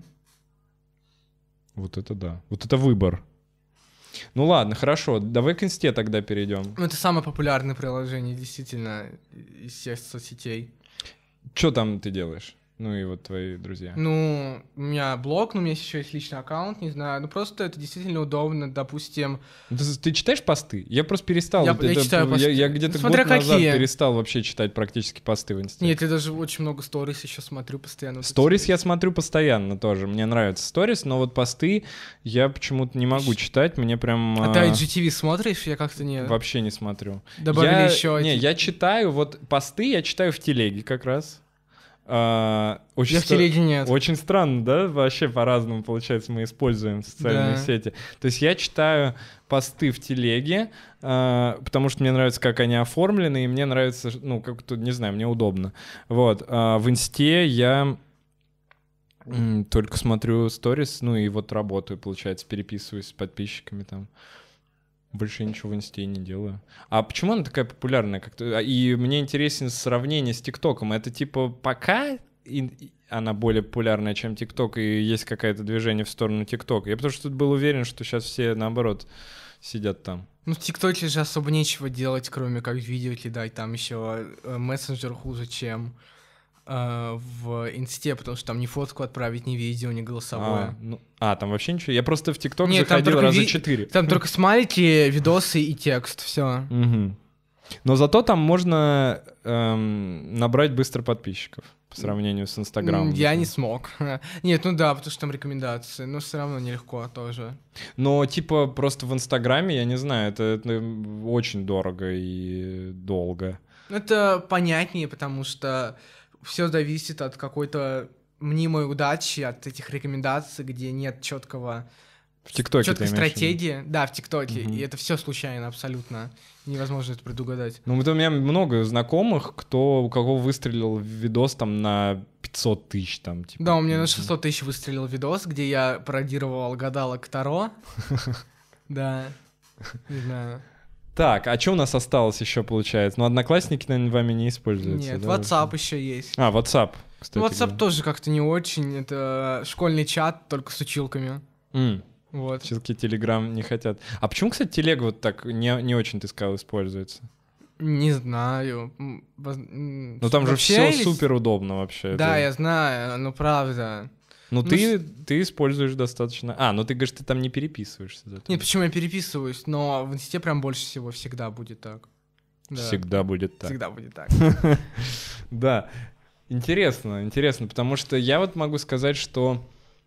Вот это да. Вот это выбор. Ну ладно, хорошо, давай к инсте тогда перейдем. Ну, это самое популярное приложение, действительно, из всех соцсетей. Что там ты делаешь? Ну и вот твои друзья. Ну, у меня блог, но у меня еще есть личный аккаунт, не знаю. Ну просто это действительно удобно, допустим. Ты, ты читаешь посты? Я просто перестал. Я, это, я читаю посты. Я, я где-то ну, год какие. назад перестал вообще читать практически посты в Инстаграме. Нет, я даже очень много сторис еще смотрю постоянно. Сторис я смотрю постоянно тоже. Мне нравится сторис, но вот посты я почему-то не могу читать. Мне прям... А, а ты IGTV смотришь? Я как-то не... Вообще не смотрю. Добавили я, еще... Не, я читаю, вот посты я читаю в телеге как раз. А, очень, я в телеге нет. Очень странно, да? Вообще по-разному, получается, мы используем социальные да. сети. То есть я читаю посты в телеге, а, потому что мне нравится, как они оформлены, и мне нравится, ну, как-то, не знаю, мне удобно. Вот. А в инсте я только смотрю сторис, ну и вот работаю, получается, переписываюсь с подписчиками там больше ничего в инсте не делаю. А почему она такая популярная? Как-то... А, и мне интересен сравнение с ТикТоком. Это типа пока она более популярная, чем ТикТок, и есть какое-то движение в сторону ТикТока. Я потому что тут был уверен, что сейчас все, наоборот, сидят там. Ну, в ТикТоке же особо нечего делать, кроме как видео кидать. Там еще э, мессенджер хуже, чем а, в инсте, потому что там ни фотку отправить, ни видео, ни голосовое. А, ну, а там вообще ничего? Я просто в ТикТок заходил раза ви... четыре. Там только смайлики, видосы и текст, все. Угу. Но зато там можно эм, набрать быстро подписчиков по сравнению с Инстаграмом. Я не смог. Нет, ну да, потому что там рекомендации, но все равно нелегко тоже. Но типа просто в Инстаграме, я не знаю, это, это очень дорого и долго. Это понятнее, потому что все зависит от какой-то мнимой удачи, от этих рекомендаций, где нет четкого в ТикТоке четкой стратегии, да, в ТикТоке, угу. и это все случайно абсолютно, невозможно это предугадать. Ну вот у меня много знакомых, кто у кого выстрелил видос там на 500 тысяч там. Типа. Да, у меня на 600 тысяч выстрелил видос, где я пародировал гадалок Таро. Да, не знаю. Так, а что у нас осталось еще, получается? Ну, одноклассники, наверное, вами не используются. Нет, да? WhatsApp еще есть. А, WhatsApp, кстати. WhatsApp да. тоже как-то не очень. Это школьный чат, только с училками. Mm. Вот. Училки Telegram не хотят. А почему, кстати, телег вот так не, не очень, ты сказал, используется? Не знаю. Ну там же все супер удобно вообще. Да, это... я знаю, Ну правда. Ну, ну ты, с... ты используешь достаточно... А, ну ты говоришь, ты там не переписываешься. Да, Нет, почему я переписываюсь, но в инсте прям больше всего всегда будет так. Да. Всегда будет так. Всегда будет так. Да. Интересно, интересно, потому что я вот могу сказать, что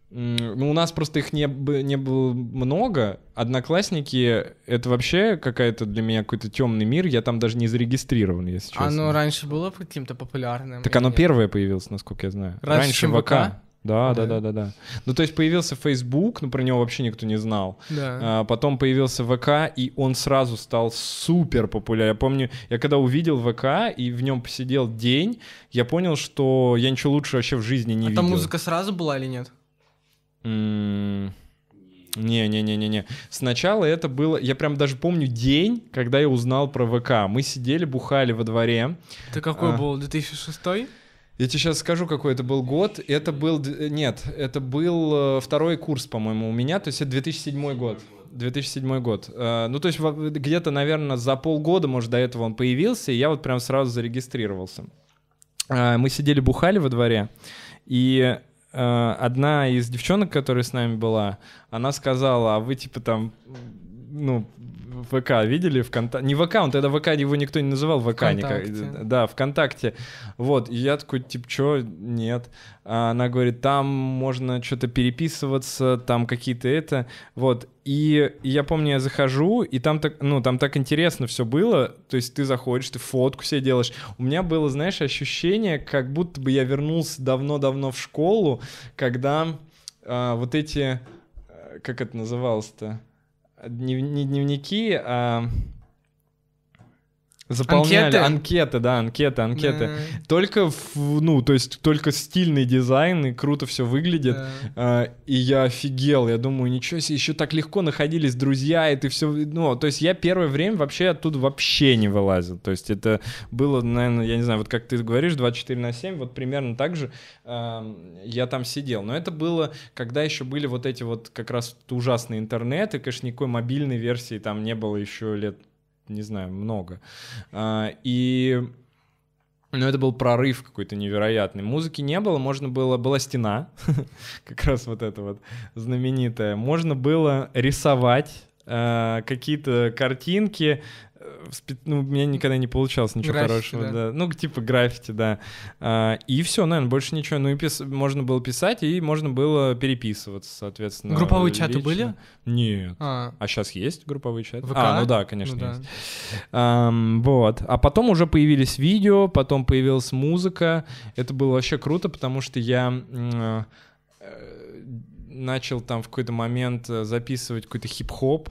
ну, у нас просто их не, не было много. Одноклассники — это вообще какая-то для меня какой-то темный мир. Я там даже не зарегистрирован, если честно. Оно раньше было каким-то популярным? Так оно нет? первое появилось, насколько я знаю. Раньше, раньше чем ВК. ВК? Да, да, да, да, да. Ну, то есть появился Facebook, но ну, про него вообще никто не знал. Да. А, потом появился ВК, и он сразу стал супер популярен. Я помню, я когда увидел ВК и в нем посидел день, я понял, что я ничего лучше вообще в жизни не а видел. А там музыка сразу была или нет? не не не-не-не-не-не. Сначала это было... Я прям даже помню день, когда я узнал про ВК. Мы сидели, бухали во дворе. Это какой а... был? 2006? Я тебе сейчас скажу, какой это был год. Это был... Э, нет, это был э, второй курс, по-моему, у меня. То есть это 2007 год. 2007 год. Э, ну, то есть где-то, наверное, за полгода, может, до этого он появился, и я вот прям сразу зарегистрировался. Мы сидели, бухали во дворе, и одна из девчонок, которая с нами была, она сказала, а вы, типа, там, ну, ВК видели, ВКонтакте. Не ВК, он тогда ВК, его никто не называл ВК ВКонтакте. никак. Э, да, ВКонтакте. Вот, и я такой, типа, чё, нет. А она говорит, там можно что-то переписываться, там какие-то это. Вот, и, и я помню, я захожу, и там так, ну, там так интересно все было. То есть ты заходишь, ты фотку себе делаешь. У меня было, знаешь, ощущение, как будто бы я вернулся давно-давно в школу, когда а, вот эти, э, как это называлось-то? днев, не дневники, а Заполняли анкеты, анкеты да, анкеты, анкеты. Да. Только, в, ну, то есть только стильный дизайн и круто все выглядит. Да. Э, и я офигел, я думаю, ничего себе, еще так легко находились друзья, и ты все, ну, то есть я первое время вообще оттуда вообще не вылазил. То есть это было, наверное, я не знаю, вот как ты говоришь, 24 на 7, вот примерно так же э, я там сидел. Но это было, когда еще были вот эти вот как раз ужасные интернеты, конечно, никакой мобильной версии там не было еще лет не знаю, много. А, и но ну, это был прорыв какой-то невероятный. Музыки не было, можно было... Была стена, как раз вот эта вот знаменитая. Можно было рисовать а, какие-то картинки, ну, у меня никогда не получалось ничего граффити, хорошего. Да. да. Ну, типа граффити, да. А, и все, наверное, больше ничего. Ну, и пис... можно было писать, и можно было переписываться, соответственно. Групповые лично. чаты были? Нет. А, а сейчас есть групповые чаты? А, ВК? А, ну да, конечно, ну, да. есть. А, вот. А потом уже появились видео, потом появилась музыка. Это было вообще круто, потому что я э, начал там в какой-то момент э, записывать какой-то хип-хоп.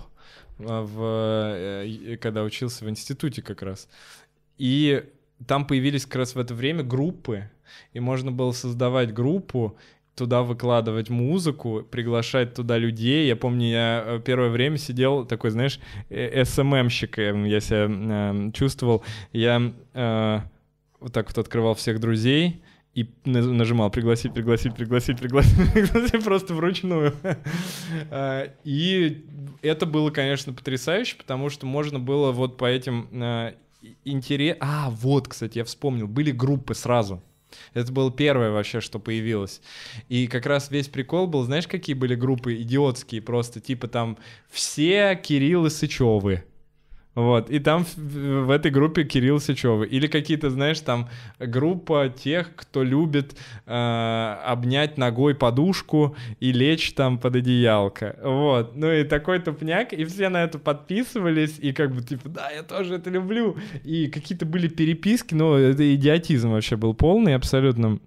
А, в, э, когда учился в институте как раз. И там появились как раз в это время группы, и можно было создавать группу, туда выкладывать музыку, приглашать туда людей. Я помню, я э, первое время сидел такой, знаешь, э, СММщик, эм, я себя э, эм, чувствовал. Я э, вот так вот открывал всех друзей, и нажимал пригласить, пригласить, пригласить, пригласить, просто вручную. А, и это было, конечно, потрясающе, потому что можно было вот по этим а, интерес... А, вот, кстати, я вспомнил, были группы сразу. Это было первое вообще, что появилось. И как раз весь прикол был, знаешь, какие были группы идиотские просто, типа там все Кириллы Сычевы. Вот, и там в, в этой группе Кирилл Сычев. Или какие-то, знаешь, там группа тех, кто любит э, обнять ногой подушку и лечь там под одеялко. Вот, ну и такой тупняк, и все на это подписывались, и как бы типа, да, я тоже это люблю. И какие-то были переписки, но это идиотизм вообще был полный абсолютно.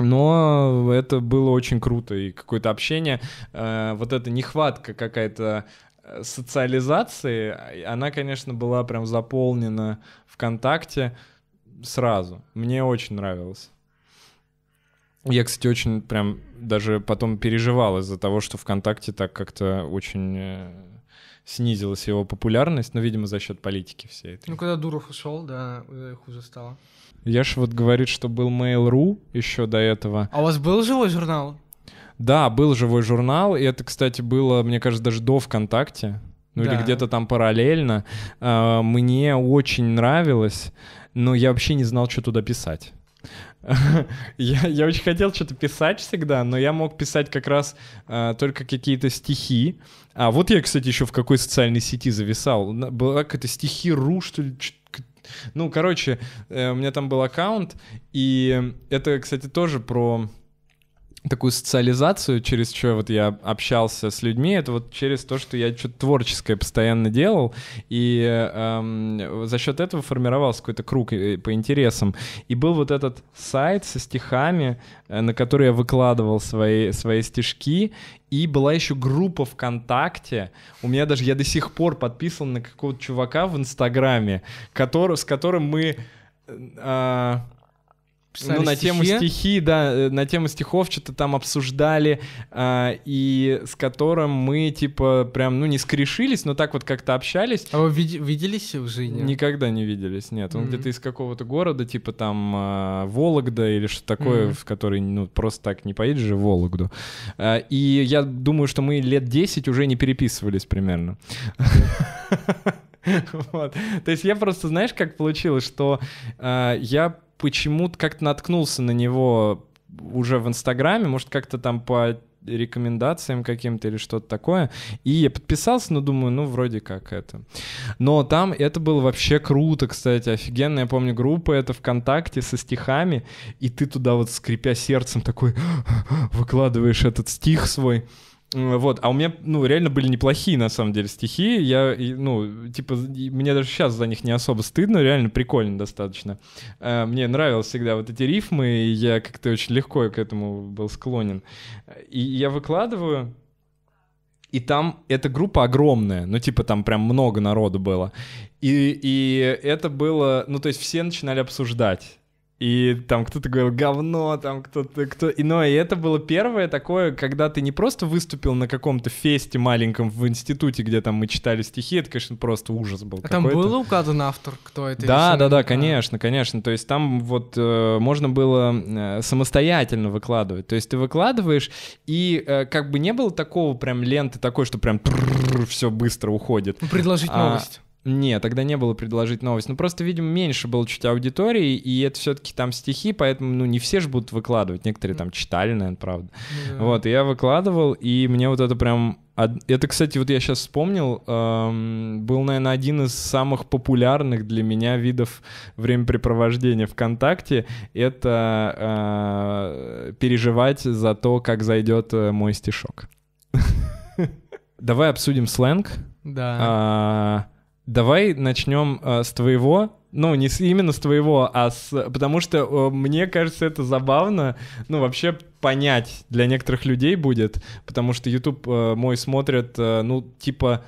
Но это было очень круто, и какое-то общение, э, вот эта нехватка какая-то Э, социализации, она, конечно, была прям заполнена ВКонтакте сразу. Мне очень нравилось. Я, кстати, очень прям даже потом переживал из-за того, что ВКонтакте так как-то очень э, снизилась его популярность, но, ну, видимо, за счет политики всей этой. Ну, когда Дуров ушел, да, э, хуже стало. Я ж вот говорит, что был Mail.ru еще до этого. А у вас был живой журнал? Да, был живой журнал, и это, кстати, было, мне кажется, даже до ВКонтакте, ну да. или где-то там параллельно. А, мне очень нравилось, но я вообще не знал, что туда писать. я, я очень хотел что-то писать всегда, но я мог писать как раз э, только какие-то стихи. А вот я, кстати, еще в какой социальной сети зависал. Была какая-то стихи.ру, что ли, ну, короче, э, у меня там был аккаунт, и это, кстати, тоже про такую социализацию, через что вот я общался с людьми, это вот через то, что я что-то творческое постоянно делал, и эм, за счет этого формировался какой-то круг э, по интересам. И был вот этот сайт со стихами, э, на который я выкладывал свои, свои стишки, и была еще группа ВКонтакте. У меня даже, я до сих пор подписан на какого-то чувака в Инстаграме, который, с которым мы... Э, писали ну, на стихи. тему стихи, да, э, на тему стихов что-то там обсуждали, а, и с которым мы, типа, прям, ну, не скрешились, но так вот как-то общались. А вы вид- виделись в жизни? Никогда не виделись, нет. Он mm-hmm. где-то из какого-то города, типа, там, а, Вологда или что такое, mm-hmm. в который, ну, просто так не поедешь же в Вологду. А, и я думаю, что мы лет 10 уже не переписывались примерно. вот. То есть я просто, знаешь, как получилось, что э, я почему-то как-то наткнулся на него уже в Инстаграме, может, как-то там по рекомендациям каким-то или что-то такое. И я подписался, но думаю, ну, вроде как это. Но там это было вообще круто, кстати, офигенно. Я помню, группа это ВКонтакте со стихами, и ты туда вот, скрипя сердцем, такой выкладываешь этот стих свой. Э, вот, а у меня, ну, реально были неплохие, на самом деле, стихи. Я, ну, типа, мне даже сейчас за них не особо стыдно, реально прикольно достаточно. Э, мне нравились всегда вот эти рифмы, и я как-то очень легко к этому был склонен. И я выкладываю, и там эта группа огромная, ну, типа, там прям много народу было. И, и это было, ну, то есть все начинали обсуждать и там кто-то говорил говно, там кто-то кто. И, но и это было первое такое, когда ты не просто выступил на каком-то фесте маленьком в институте, где там мы читали стихи, это, конечно, просто ужас был. А там было указан автор, кто это? Да, да, да, а. конечно, конечно. То есть там вот э, можно было э, самостоятельно выкладывать. То есть ты выкладываешь и э, как бы не было такого прям ленты такой, что прям все быстро уходит. Предложить а, новость. Не, тогда не было предложить новость. Ну просто, видимо, меньше было чуть аудитории, и это все-таки там стихи, поэтому, ну, не все же будут выкладывать. Некоторые там читали, наверное, правда. Yeah. Вот, и я выкладывал, и мне вот это прям... Это, кстати, вот я сейчас вспомнил, эм, был, наверное, один из самых популярных для меня видов времяпрепровождения ВКонтакте. Это э, переживать за то, как зайдет э, мой стишок. Давай обсудим сленг. Да. А, Давай начнем э, с твоего, ну не с, именно с твоего, а с, потому что э, мне кажется это забавно, ну вообще понять для некоторых людей будет, потому что YouTube э, мой смотрят, э, ну типа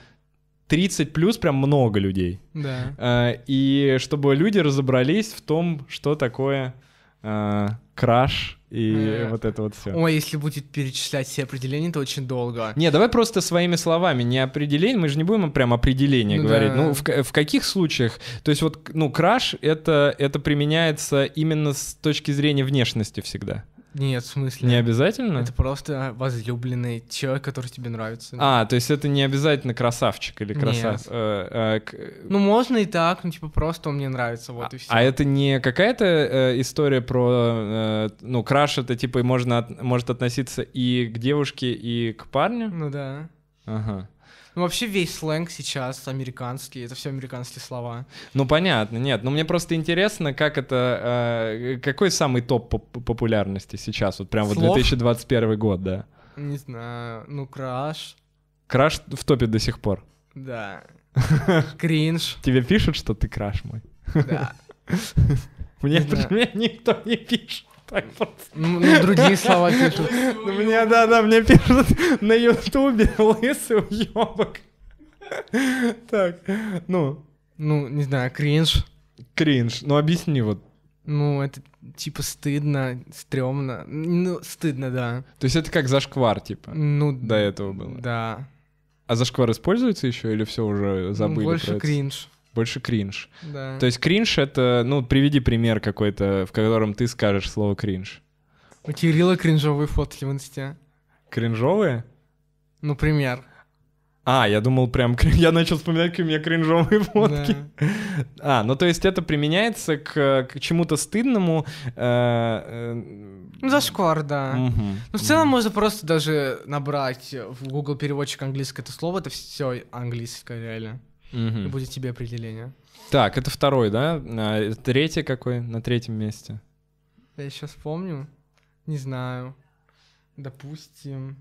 30 плюс прям много людей. Да. Э, и чтобы люди разобрались в том, что такое э, краш ну и Нет. вот это вот все. Ой, если будет перечислять все определения, то очень долго. Не, давай просто своими словами, не определение, мы же не будем прям определение ну, говорить. Да. Ну, в, в каких случаях? То есть вот, ну, краш, это, это применяется именно с точки зрения внешности всегда. Нет, в смысле. Не обязательно? Это просто возлюбленный человек, который тебе нравится. А, то есть это не обязательно красавчик или красавец. Э, э, ну, можно и так, ну, типа, просто он мне нравится, вот а, и все. А это не какая-то э, история про, э, ну, краш это, типа, можно от, может относиться и к девушке, и к парню? Ну да. Ага. Ну, вообще весь сленг сейчас американский, это все американские слова. Ну, понятно, нет. Но ну, мне просто интересно, как это... Э, какой самый топ поп популярности сейчас? Вот прям Слов? вот 2021 год, да. Не знаю, ну, краш. Краш в топе до сих пор? Да. Кринж. Тебе пишут, что ты краш мой? Да. мне никто не пишет. Ну, другие слова пишут. Ну, мне, да, да, мне пишут на ютубе лысый уебок. Так, ну. Ну, не знаю, кринж. Кринж, ну объясни вот. Ну, это типа стыдно, стрёмно. Ну, стыдно, да. То есть это как зашквар, типа? Ну, до этого было. Да. А зашквар используется еще или все уже ну, забыли? Ну, больше кринж. Это? больше кринж. Да. То есть кринж — это, ну, приведи пример какой-то, в котором ты скажешь слово кринж. У Кирилла кринжовые фотки в инсте. Кринжовые? Ну, пример. А, я думал прям, я начал вспоминать, какие у меня кринжовые фотки. Да. А, ну то есть это применяется к, к чему-то стыдному. Э, э, ну, зашквар, да. Угу. Ну, в целом угу. можно просто даже набрать в Google переводчик английское это слово, это все английское реально угу. и будет тебе определение. Так, это второй, да? А, третий какой на третьем месте? Я сейчас помню. Не знаю. Допустим.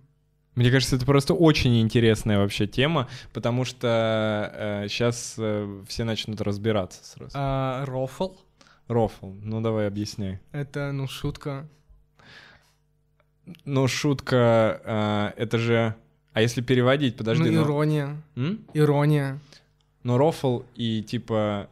Мне кажется, это просто очень интересная вообще тема, потому что э, сейчас э, все начнут разбираться сразу. А, рофл. Рофл. Ну давай объясняй. Это, ну, шутка. Ну, шутка, э, это же... А если переводить, подожди. Ну, ну ирония. Ну... М? Ирония. Но рофл и типа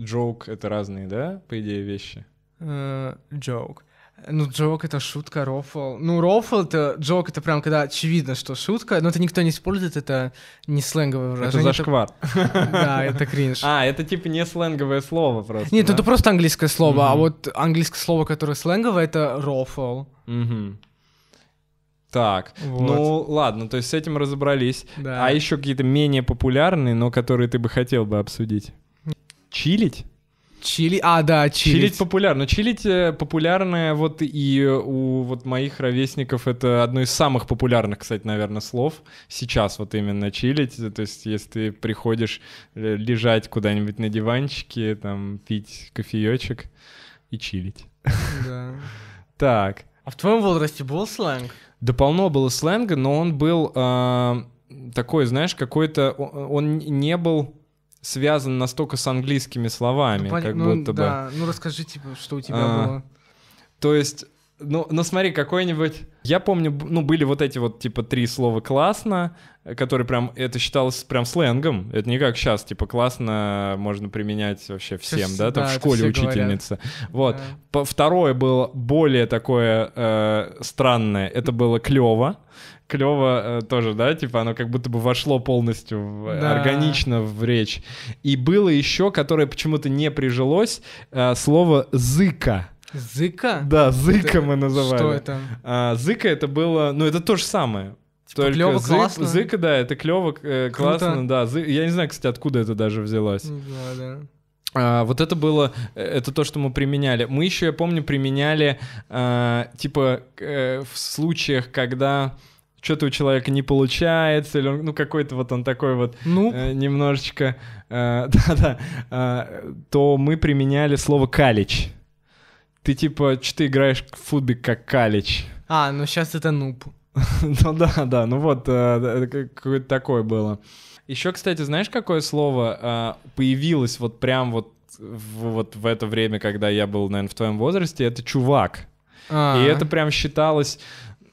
джоук — это разные, да, по идее, вещи? Э, джоук. Ну, джок это шутка, рофл. Ну, рофл это джок это прям когда очевидно, что шутка, но это никто не использует, это не сленговое выражение. Это зашквар. Да, это кринж. А, это типа не сленговое слово просто. Нет, это просто английское слово, а вот английское слово, которое сленговое, это рофл. Так, вот. ну ладно, то есть с этим разобрались. Да. А еще какие-то менее популярные, но которые ты бы хотел бы обсудить? Чилить? Чили, а, да, чилить. Чилить популярно. Чилить э, популярное вот и у вот моих ровесников это одно из самых популярных, кстати, наверное, слов сейчас вот именно чилить. То есть если ты приходишь э, лежать куда-нибудь на диванчике, там, пить кофеечек и чилить. Да. Так. А в твоем возрасте был сленг? Да полно было сленга, но он был э, такой, знаешь, какой-то... Он не был связан настолько с английскими словами, ну, как ну, будто да. бы. Ну расскажи, типа, что у тебя а, было. То есть ну, ну смотри, какой-нибудь... Я помню, ну, были вот эти вот, типа, три слова «классно», которые прям... Это считалось прям сленгом. Это не как сейчас, типа, «классно» можно применять вообще всем, сейчас, да? Там да, в школе учительница. Говорят. Вот. Да. Второе было более такое э, странное. Это было «клёво» клево э, тоже, да, типа оно как будто бы вошло полностью в, э, да. органично в речь. И было еще, которое почему-то не прижилось, э, слово зыка. Зыка? Да, Зыка это... мы называли. Что это? А, Зыка это было, ну это то же самое. Типа Только клёво, зы, классно. Зыка, да, это клево, э, классно, Круто. да. Зы, я не знаю, кстати, откуда это даже взялось. Не знаю, да. А, вот это было, э, это то, что мы применяли. Мы еще, я помню, применяли, а, типа, э, в случаях, когда что-то у человека не получается, или он, ну, какой-то вот он такой вот ну? э, немножечко, э, да-да, э, э, то мы применяли слово «калич». Ты типа, что ты играешь в футбик как калич? А, ну сейчас это нуб. ну да, да, ну вот э, какое-то такое было. Еще, кстати, знаешь, какое слово э, появилось вот прям вот в, вот в это время, когда я был, наверное, в твоем возрасте, это чувак. А-а-а. И это прям считалось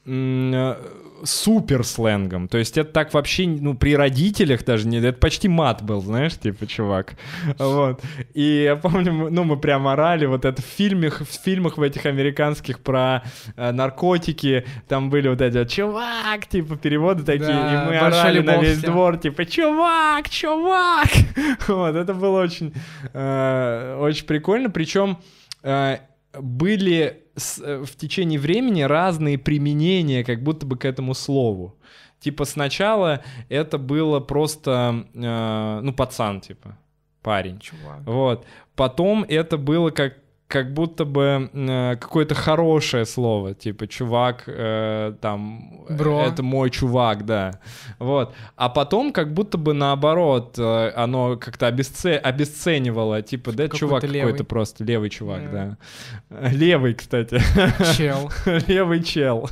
э, супер сленгом. То есть это так вообще, ну, при родителях даже не... Это почти мат был, знаешь, типа, чувак. Вот. И я помню, ну, мы прям орали вот это в фильмах, в фильмах в этих американских про э, наркотики. Там были вот эти вот, чувак, типа, переводы такие. Да, и мы орали на весь двор, типа, чувак, чувак. Вот, это было очень, э, очень прикольно. Причем э, были с, э, в течение времени разные применения как будто бы к этому слову. Типа сначала это было просто, э, ну, пацан, типа, парень. Чувак. Вот. Потом это было как как будто бы э, какое-то хорошее слово, типа чувак, э, там, Бро. Э, это мой чувак, да, вот. А потом как будто бы наоборот, э, оно как-то обесце... обесценивало, типа, да, какой чувак какой-то просто левый чувак, yeah. да, левый, кстати, чел, левый чел.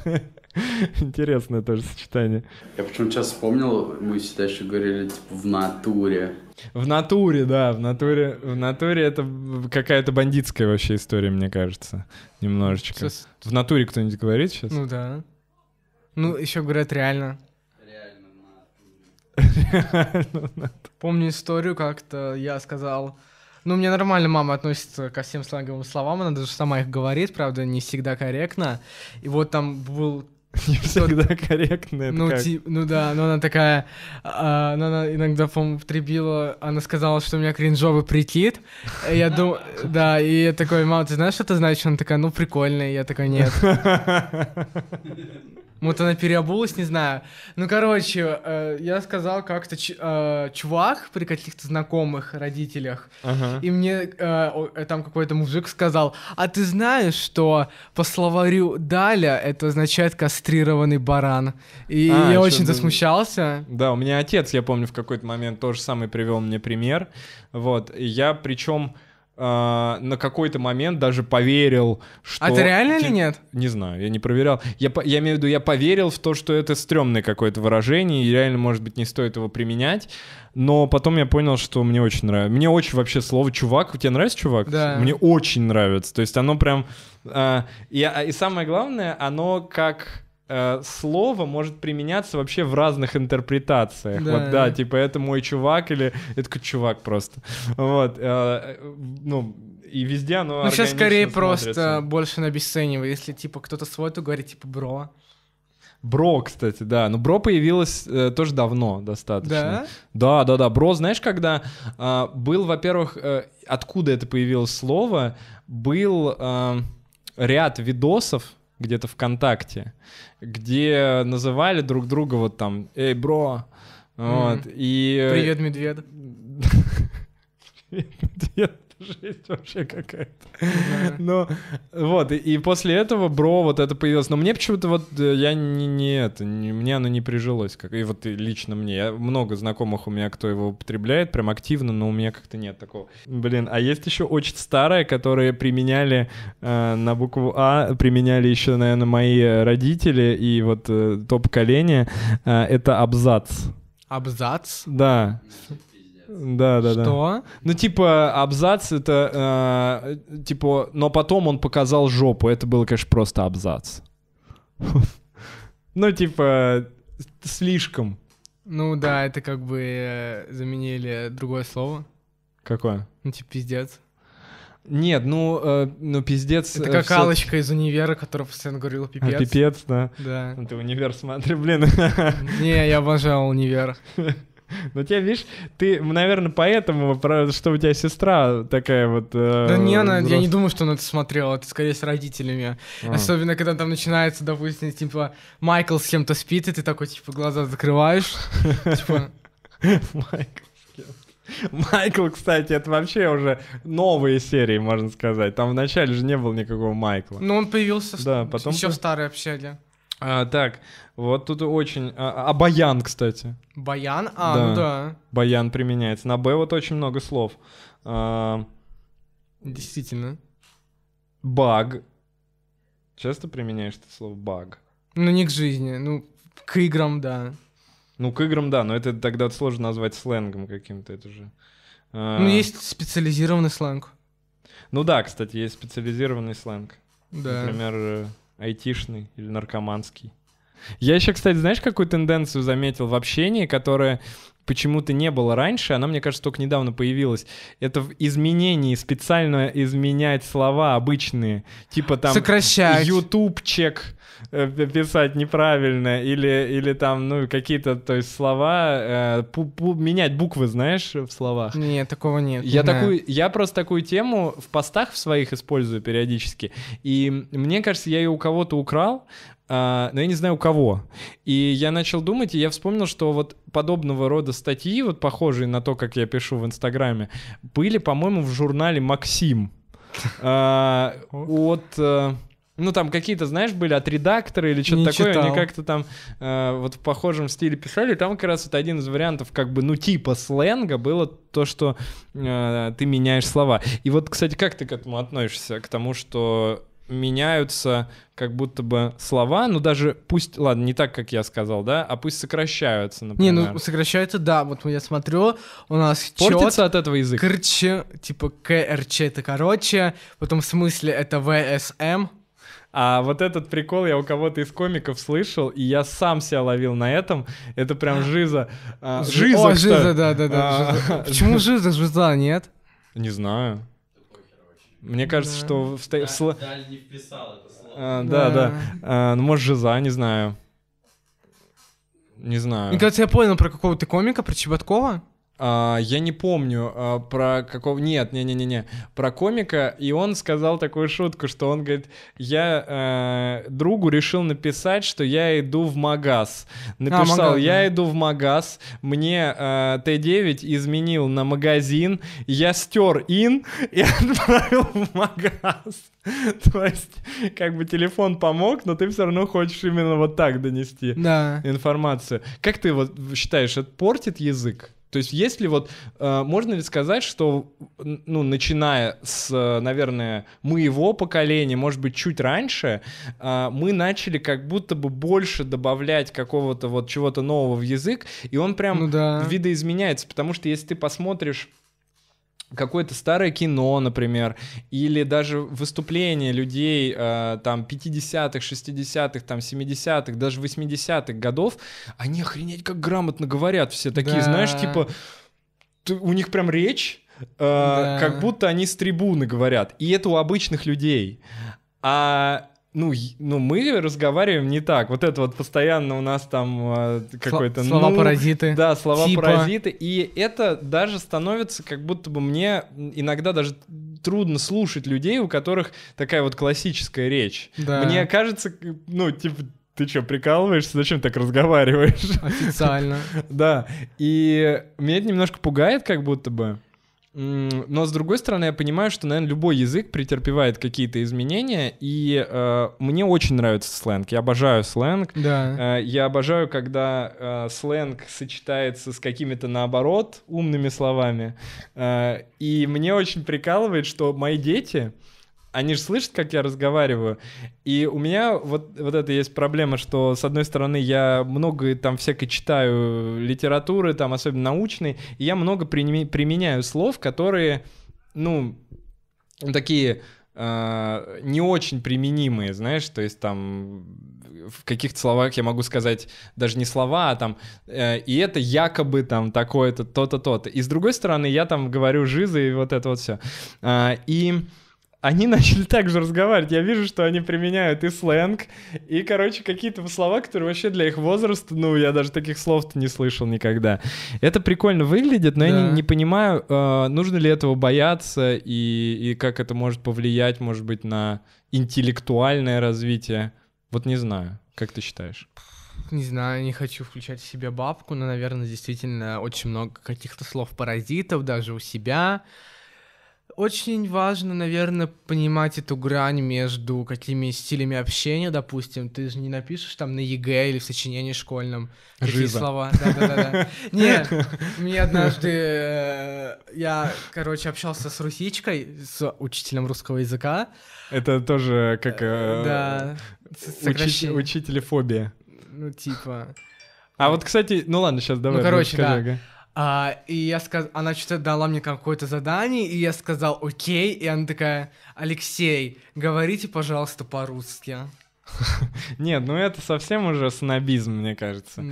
Интересное тоже сочетание. Я почему сейчас вспомнил, мы всегда еще говорили, типа, в натуре. В натуре, да, в натуре. В натуре это какая-то бандитская вообще история, мне кажется, немножечко. Сейчас... В натуре кто-нибудь говорит сейчас? Ну да. Ну, еще говорят реально. Помню историю, как-то я сказал... Ну, мне нормально мама относится ко всем сланговым словам, она даже сама их говорит, правда, не всегда корректно. И вот там был не всегда корректно. Ну, тип, ну да, но она такая, а, но она иногда, по-моему, втребила, она сказала, что у меня кринжовый прикид. Я думаю, да, и я такой, мама, ты знаешь, что это значит? Она такая, ну прикольная я такой, нет. Вот она переобулась, не знаю. Ну, короче, э, я сказал как-то ч- э, чувак при каких-то знакомых родителях. Ага. И мне э, э там какой-то мужик сказал, а ты знаешь, что по словарю Даля это означает кастрированный баран? И а, я очень засмущался. Да, у меня отец, я помню, в какой-то момент тоже самый привел мне пример. Вот, и я причем а, на какой-то момент даже поверил, что... А это реально или нет? Не знаю, я не проверял. Я, я имею в виду, я поверил в то, что это стрёмное какое-то выражение, и реально, может быть, не стоит его применять. Но потом я понял, что мне очень нравится. Мне очень вообще слово «чувак». Тебе нравится «чувак»? Да. Мне очень нравится. То есть оно прям... Э, а, и, а, и самое главное, оно как Э, слово может применяться вообще в разных интерпретациях. Да. Вот да, типа это мой чувак или это чувак просто. Вот, э, ну и везде оно. Ну сейчас скорее смотрится. просто больше на обесцениваю. Если типа кто-то свой, то говорит типа бро. Бро, кстати, да. Но Бро появилось э, тоже давно достаточно. Да? Да, да, да. Бро, знаешь, когда э, был, во-первых, э, откуда это появилось слово, был э, ряд видосов, где-то ВКонтакте, где называли друг друга вот там «Эй, бро!» вот, mm-hmm. и... Э, «Привет, медведь!» «Привет, медведь!» жесть вообще какая-то. Но вот, и после этого бро вот это появилось. Но мне почему-то вот э, я не, не это, мне оно не прижилось. Как, и вот лично мне. Я, много знакомых у меня, кто его употребляет прям активно, но у меня как-то нет такого. Блин, а есть еще очень старое, которое применяли э, на букву А, применяли еще, наверное, мои э, родители и вот то поколение. это абзац. Абзац? Да. Да, да, да. Что? Ну, типа, абзац это, э, типа, но потом он показал жопу. Это было, конечно, просто абзац. Ну, типа, слишком. Ну да, это как бы э, заменили другое слово. Какое? Ну, типа, пиздец. Нет, ну, э, ну пиздец. Это э, как э, Алочка из универа, которая постоянно говорила а, пипец. А, пипец, да. Да. Ну, ты универ смотри, блин. Не, я обожал универ. Ну, тебя, видишь, ты, наверное, поэтому, что у тебя сестра такая вот... Э, да не, она, я не думаю, что она это смотрела, это скорее с родителями. А. Особенно, когда там начинается, допустим, типа, Майкл с кем-то спит, и ты такой, типа, глаза закрываешь. Типа. Майкл с Майкл, кстати, это вообще уже новые серии, можно сказать. Там вначале же не было никакого Майкла. Ну, он появился да, потом... еще старые общали. А, так, вот тут очень... А, а баян, кстати. Баян? А, да. ну да. Баян применяется. На «б» вот очень много слов. А... Действительно. Баг. Часто применяешь это слово «баг»? Ну, не к жизни, ну, к играм, да. Ну, к играм, да, но это тогда сложно назвать сленгом каким-то, это же... А... Ну, есть специализированный сленг. Ну да, кстати, есть специализированный сленг. Да. Например, э, айтишный или наркоманский. Я еще, кстати, знаешь, какую тенденцию заметил в общении, которая почему-то не было раньше, она, мне кажется, только недавно появилась. Это в изменении специально изменять слова обычные, типа там Сокращать. ютубчик э, писать неправильно или или там ну какие-то то есть слова э, пу -пу менять буквы знаешь в словах нет такого нет я не такую знаю. я просто такую тему в постах в своих использую периодически и мне кажется я ее у кого-то украл а, но я не знаю у кого. И я начал думать, и я вспомнил, что вот подобного рода статьи, вот похожие на то, как я пишу в Инстаграме, были, по-моему, в журнале «Максим». А, от... Э, ну, там какие-то, знаешь, были от редактора или что-то такое, читал. они как-то там э, вот в похожем стиле писали. И там как раз вот один из вариантов, как бы, ну, типа сленга было то, что э, ты меняешь слова. И вот, кстати, как ты к этому относишься? К тому, что меняются как будто бы слова, ну даже пусть, ладно, не так, как я сказал, да, а пусть сокращаются, например. Не, ну сокращаются, да, вот я смотрю, у нас Портится чёт, от этого язык. Крч, типа КРЧ это короче, потом в смысле это ВСМ, а вот этот прикол я у кого-то из комиков слышал, и я сам себя ловил на этом. Это прям жиза. А, жиза, О, жиза, да, да, да. А, жиза. Почему жиза, жиза, нет? Не знаю. Мне кажется, да. что... В... Да, Сл... Даль не вписал это слово. А, да, да. да. А, ну, может, Жиза, не знаю. Не знаю. Мне кажется, я понял про какого-то комика, про Чеботкова. А, я не помню а, про какого... Нет, не-не-не-не. Про комика. И он сказал такую шутку, что он говорит, я а, другу решил написать, что я иду в магаз. Написал, а, магаз, я да. иду в магаз, мне а, э, Т9 изменил на магазин, я стер ин и отправил в магаз. То есть, как бы телефон помог, но ты все равно хочешь именно вот так донести да. информацию. Как ты вот считаешь, это портит язык? То есть, если вот, э, можно ли сказать, что, ну, начиная с, э, наверное, моего поколения, может быть, чуть раньше, э, мы начали как будто бы больше добавлять какого-то вот чего-то нового в язык, и он прям ну, да. видоизменяется, потому что если ты посмотришь какое-то старое кино, например, или даже выступления людей э, там 50-х, 60-х, там 70-х, даже 80-х годов, они охренеть как грамотно говорят все такие, да. знаешь, типа у них прям речь, э, да. как будто они с трибуны говорят, и это у обычных людей. А ну, ну, мы разговариваем не так. Вот это вот постоянно у нас там э, какой-то... Слова ну, паразиты. Да, слова типа. паразиты. И это даже становится, как будто бы мне иногда даже трудно слушать людей, у которых такая вот классическая речь. Да. Мне кажется, ну, типа, ты что, прикалываешься? Зачем так разговариваешь? Официально. Да. И меня это немножко пугает, как будто бы. Но с другой стороны, я понимаю, что, наверное, любой язык претерпевает какие-то изменения, и э, мне очень нравится сленг. Я обожаю сленг. Да. Э, я обожаю, когда э, сленг сочетается с какими-то наоборот умными словами. Э, и мне очень прикалывает, что мои дети они же слышат, как я разговариваю. И у меня вот, вот это есть проблема, что, с одной стороны, я много там всякой читаю литературы, там, особенно научной, и я много применяю слов, которые, ну, такие э, не очень применимые, знаешь, то есть там в каких-то словах я могу сказать даже не слова, а там э, и это якобы там такое-то, то-то, то-то. И с другой стороны, я там говорю жизы и вот это вот все. Э, а, и они начали так же разговаривать. Я вижу, что они применяют и сленг, и, короче, какие-то слова, которые вообще для их возраста, ну, я даже таких слов-то не слышал никогда. Это прикольно выглядит, но да. я не, не понимаю, э, нужно ли этого бояться, и, и как это может повлиять, может быть, на интеллектуальное развитие. Вот не знаю, как ты считаешь? Не знаю, не хочу включать в себя бабку, но, наверное, действительно очень много каких-то слов-паразитов даже у себя очень важно, наверное, понимать эту грань между какими стилями общения, допустим, ты же не напишешь там на ЕГЭ или в сочинении школьном такие слова. да Нет, мне однажды... Э, я, короче, общался с русичкой, с учителем русского языка. Это тоже как... Э, э, да. Учителефобия. Ну, типа... А вот, кстати, ну ладно, сейчас давай. Ну, короче, да. А, и я сказ... она что-то дала мне какое-то задание, и я сказал «Окей», и она такая «Алексей, говорите, пожалуйста, по-русски». Нет, ну это совсем уже снобизм, мне кажется.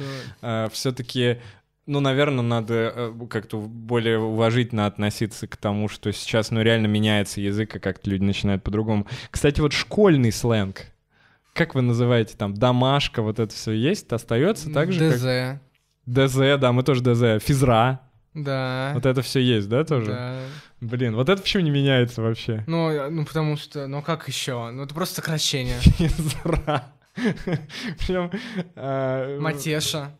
А, Все-таки ну, наверное, надо э, как-то более уважительно относиться к тому, что сейчас, ну, реально меняется язык, и как-то люди начинают по-другому. Кстати, вот школьный сленг, как вы называете там, домашка, вот это все есть, остается так же? ДЗ. Как... ДЗ, да, мы тоже ДЗ. Физра. Да. Вот это все есть, да, тоже? Да. Блин, вот это почему не меняется вообще? Ну, ну потому что, ну как еще? Ну это просто сокращение. Физра. Причем. А, Матеша.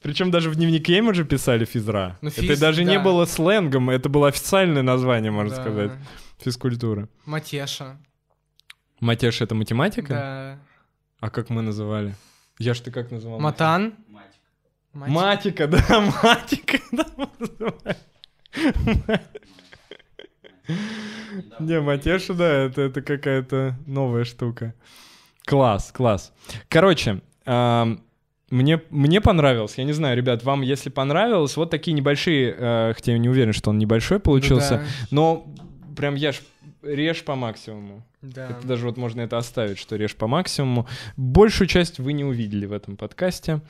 Причем даже в дневнике мы же писали физра. Ну, физ, это даже не было сленгом, это было официальное название, можно сказать, физкультура. Матеша. Матеша — это математика? Да. А как мы называли? Я ж ты как называл? Матан. Матика, да, матика, да, Не, матеша, да, это, это какая-то новая штука. Класс, класс. Короче, мне, мне понравилось, я не знаю, ребят, вам если понравилось, вот такие небольшие, э, хотя я не уверен, что он небольшой получился, ну но прям я ж режь по максимуму. Да. Это даже вот можно это оставить, что режь по максимуму. Большую часть вы не увидели в этом подкасте,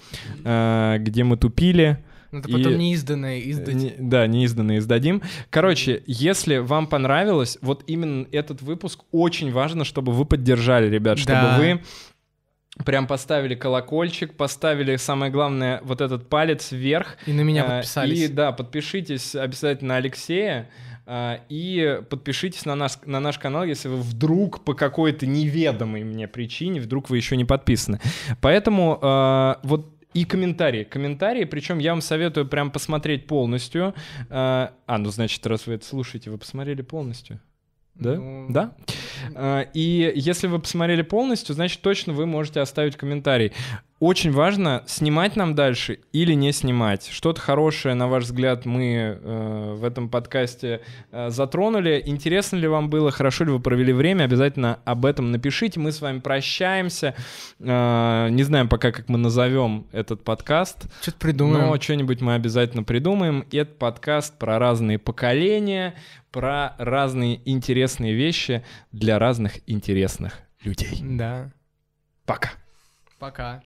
э, где мы тупили. Ну, это потом и... неизданное издадим. Э, да, неизданное издадим. Короче, если вам понравилось, вот именно этот выпуск, очень важно, чтобы вы поддержали, ребят, чтобы да. вы прям поставили колокольчик, поставили, самое главное, вот этот палец вверх. И на меня э, подписались. И да, подпишитесь обязательно на Алексея. А, и подпишитесь на наш, на наш канал, если вы вдруг по какой-то неведомой мне причине, вдруг вы еще не подписаны. Поэтому а, вот и комментарии. Комментарии, причем я вам советую прям посмотреть полностью. А, а, ну значит, раз вы это слушаете, вы посмотрели полностью. Да? Ну... Да? И если вы посмотрели полностью, значит, точно вы можете оставить комментарий очень важно, снимать нам дальше или не снимать. Что-то хорошее, на ваш взгляд, мы э, в этом подкасте э, затронули. Интересно ли вам было, хорошо ли вы провели время, обязательно об этом напишите. Мы с вами прощаемся. Э, не знаем пока, как мы назовем этот подкаст. Что-то придумаем. Но что-нибудь мы обязательно придумаем. И это подкаст про разные поколения, про разные интересные вещи для разных интересных людей. Да. Пока. Пока.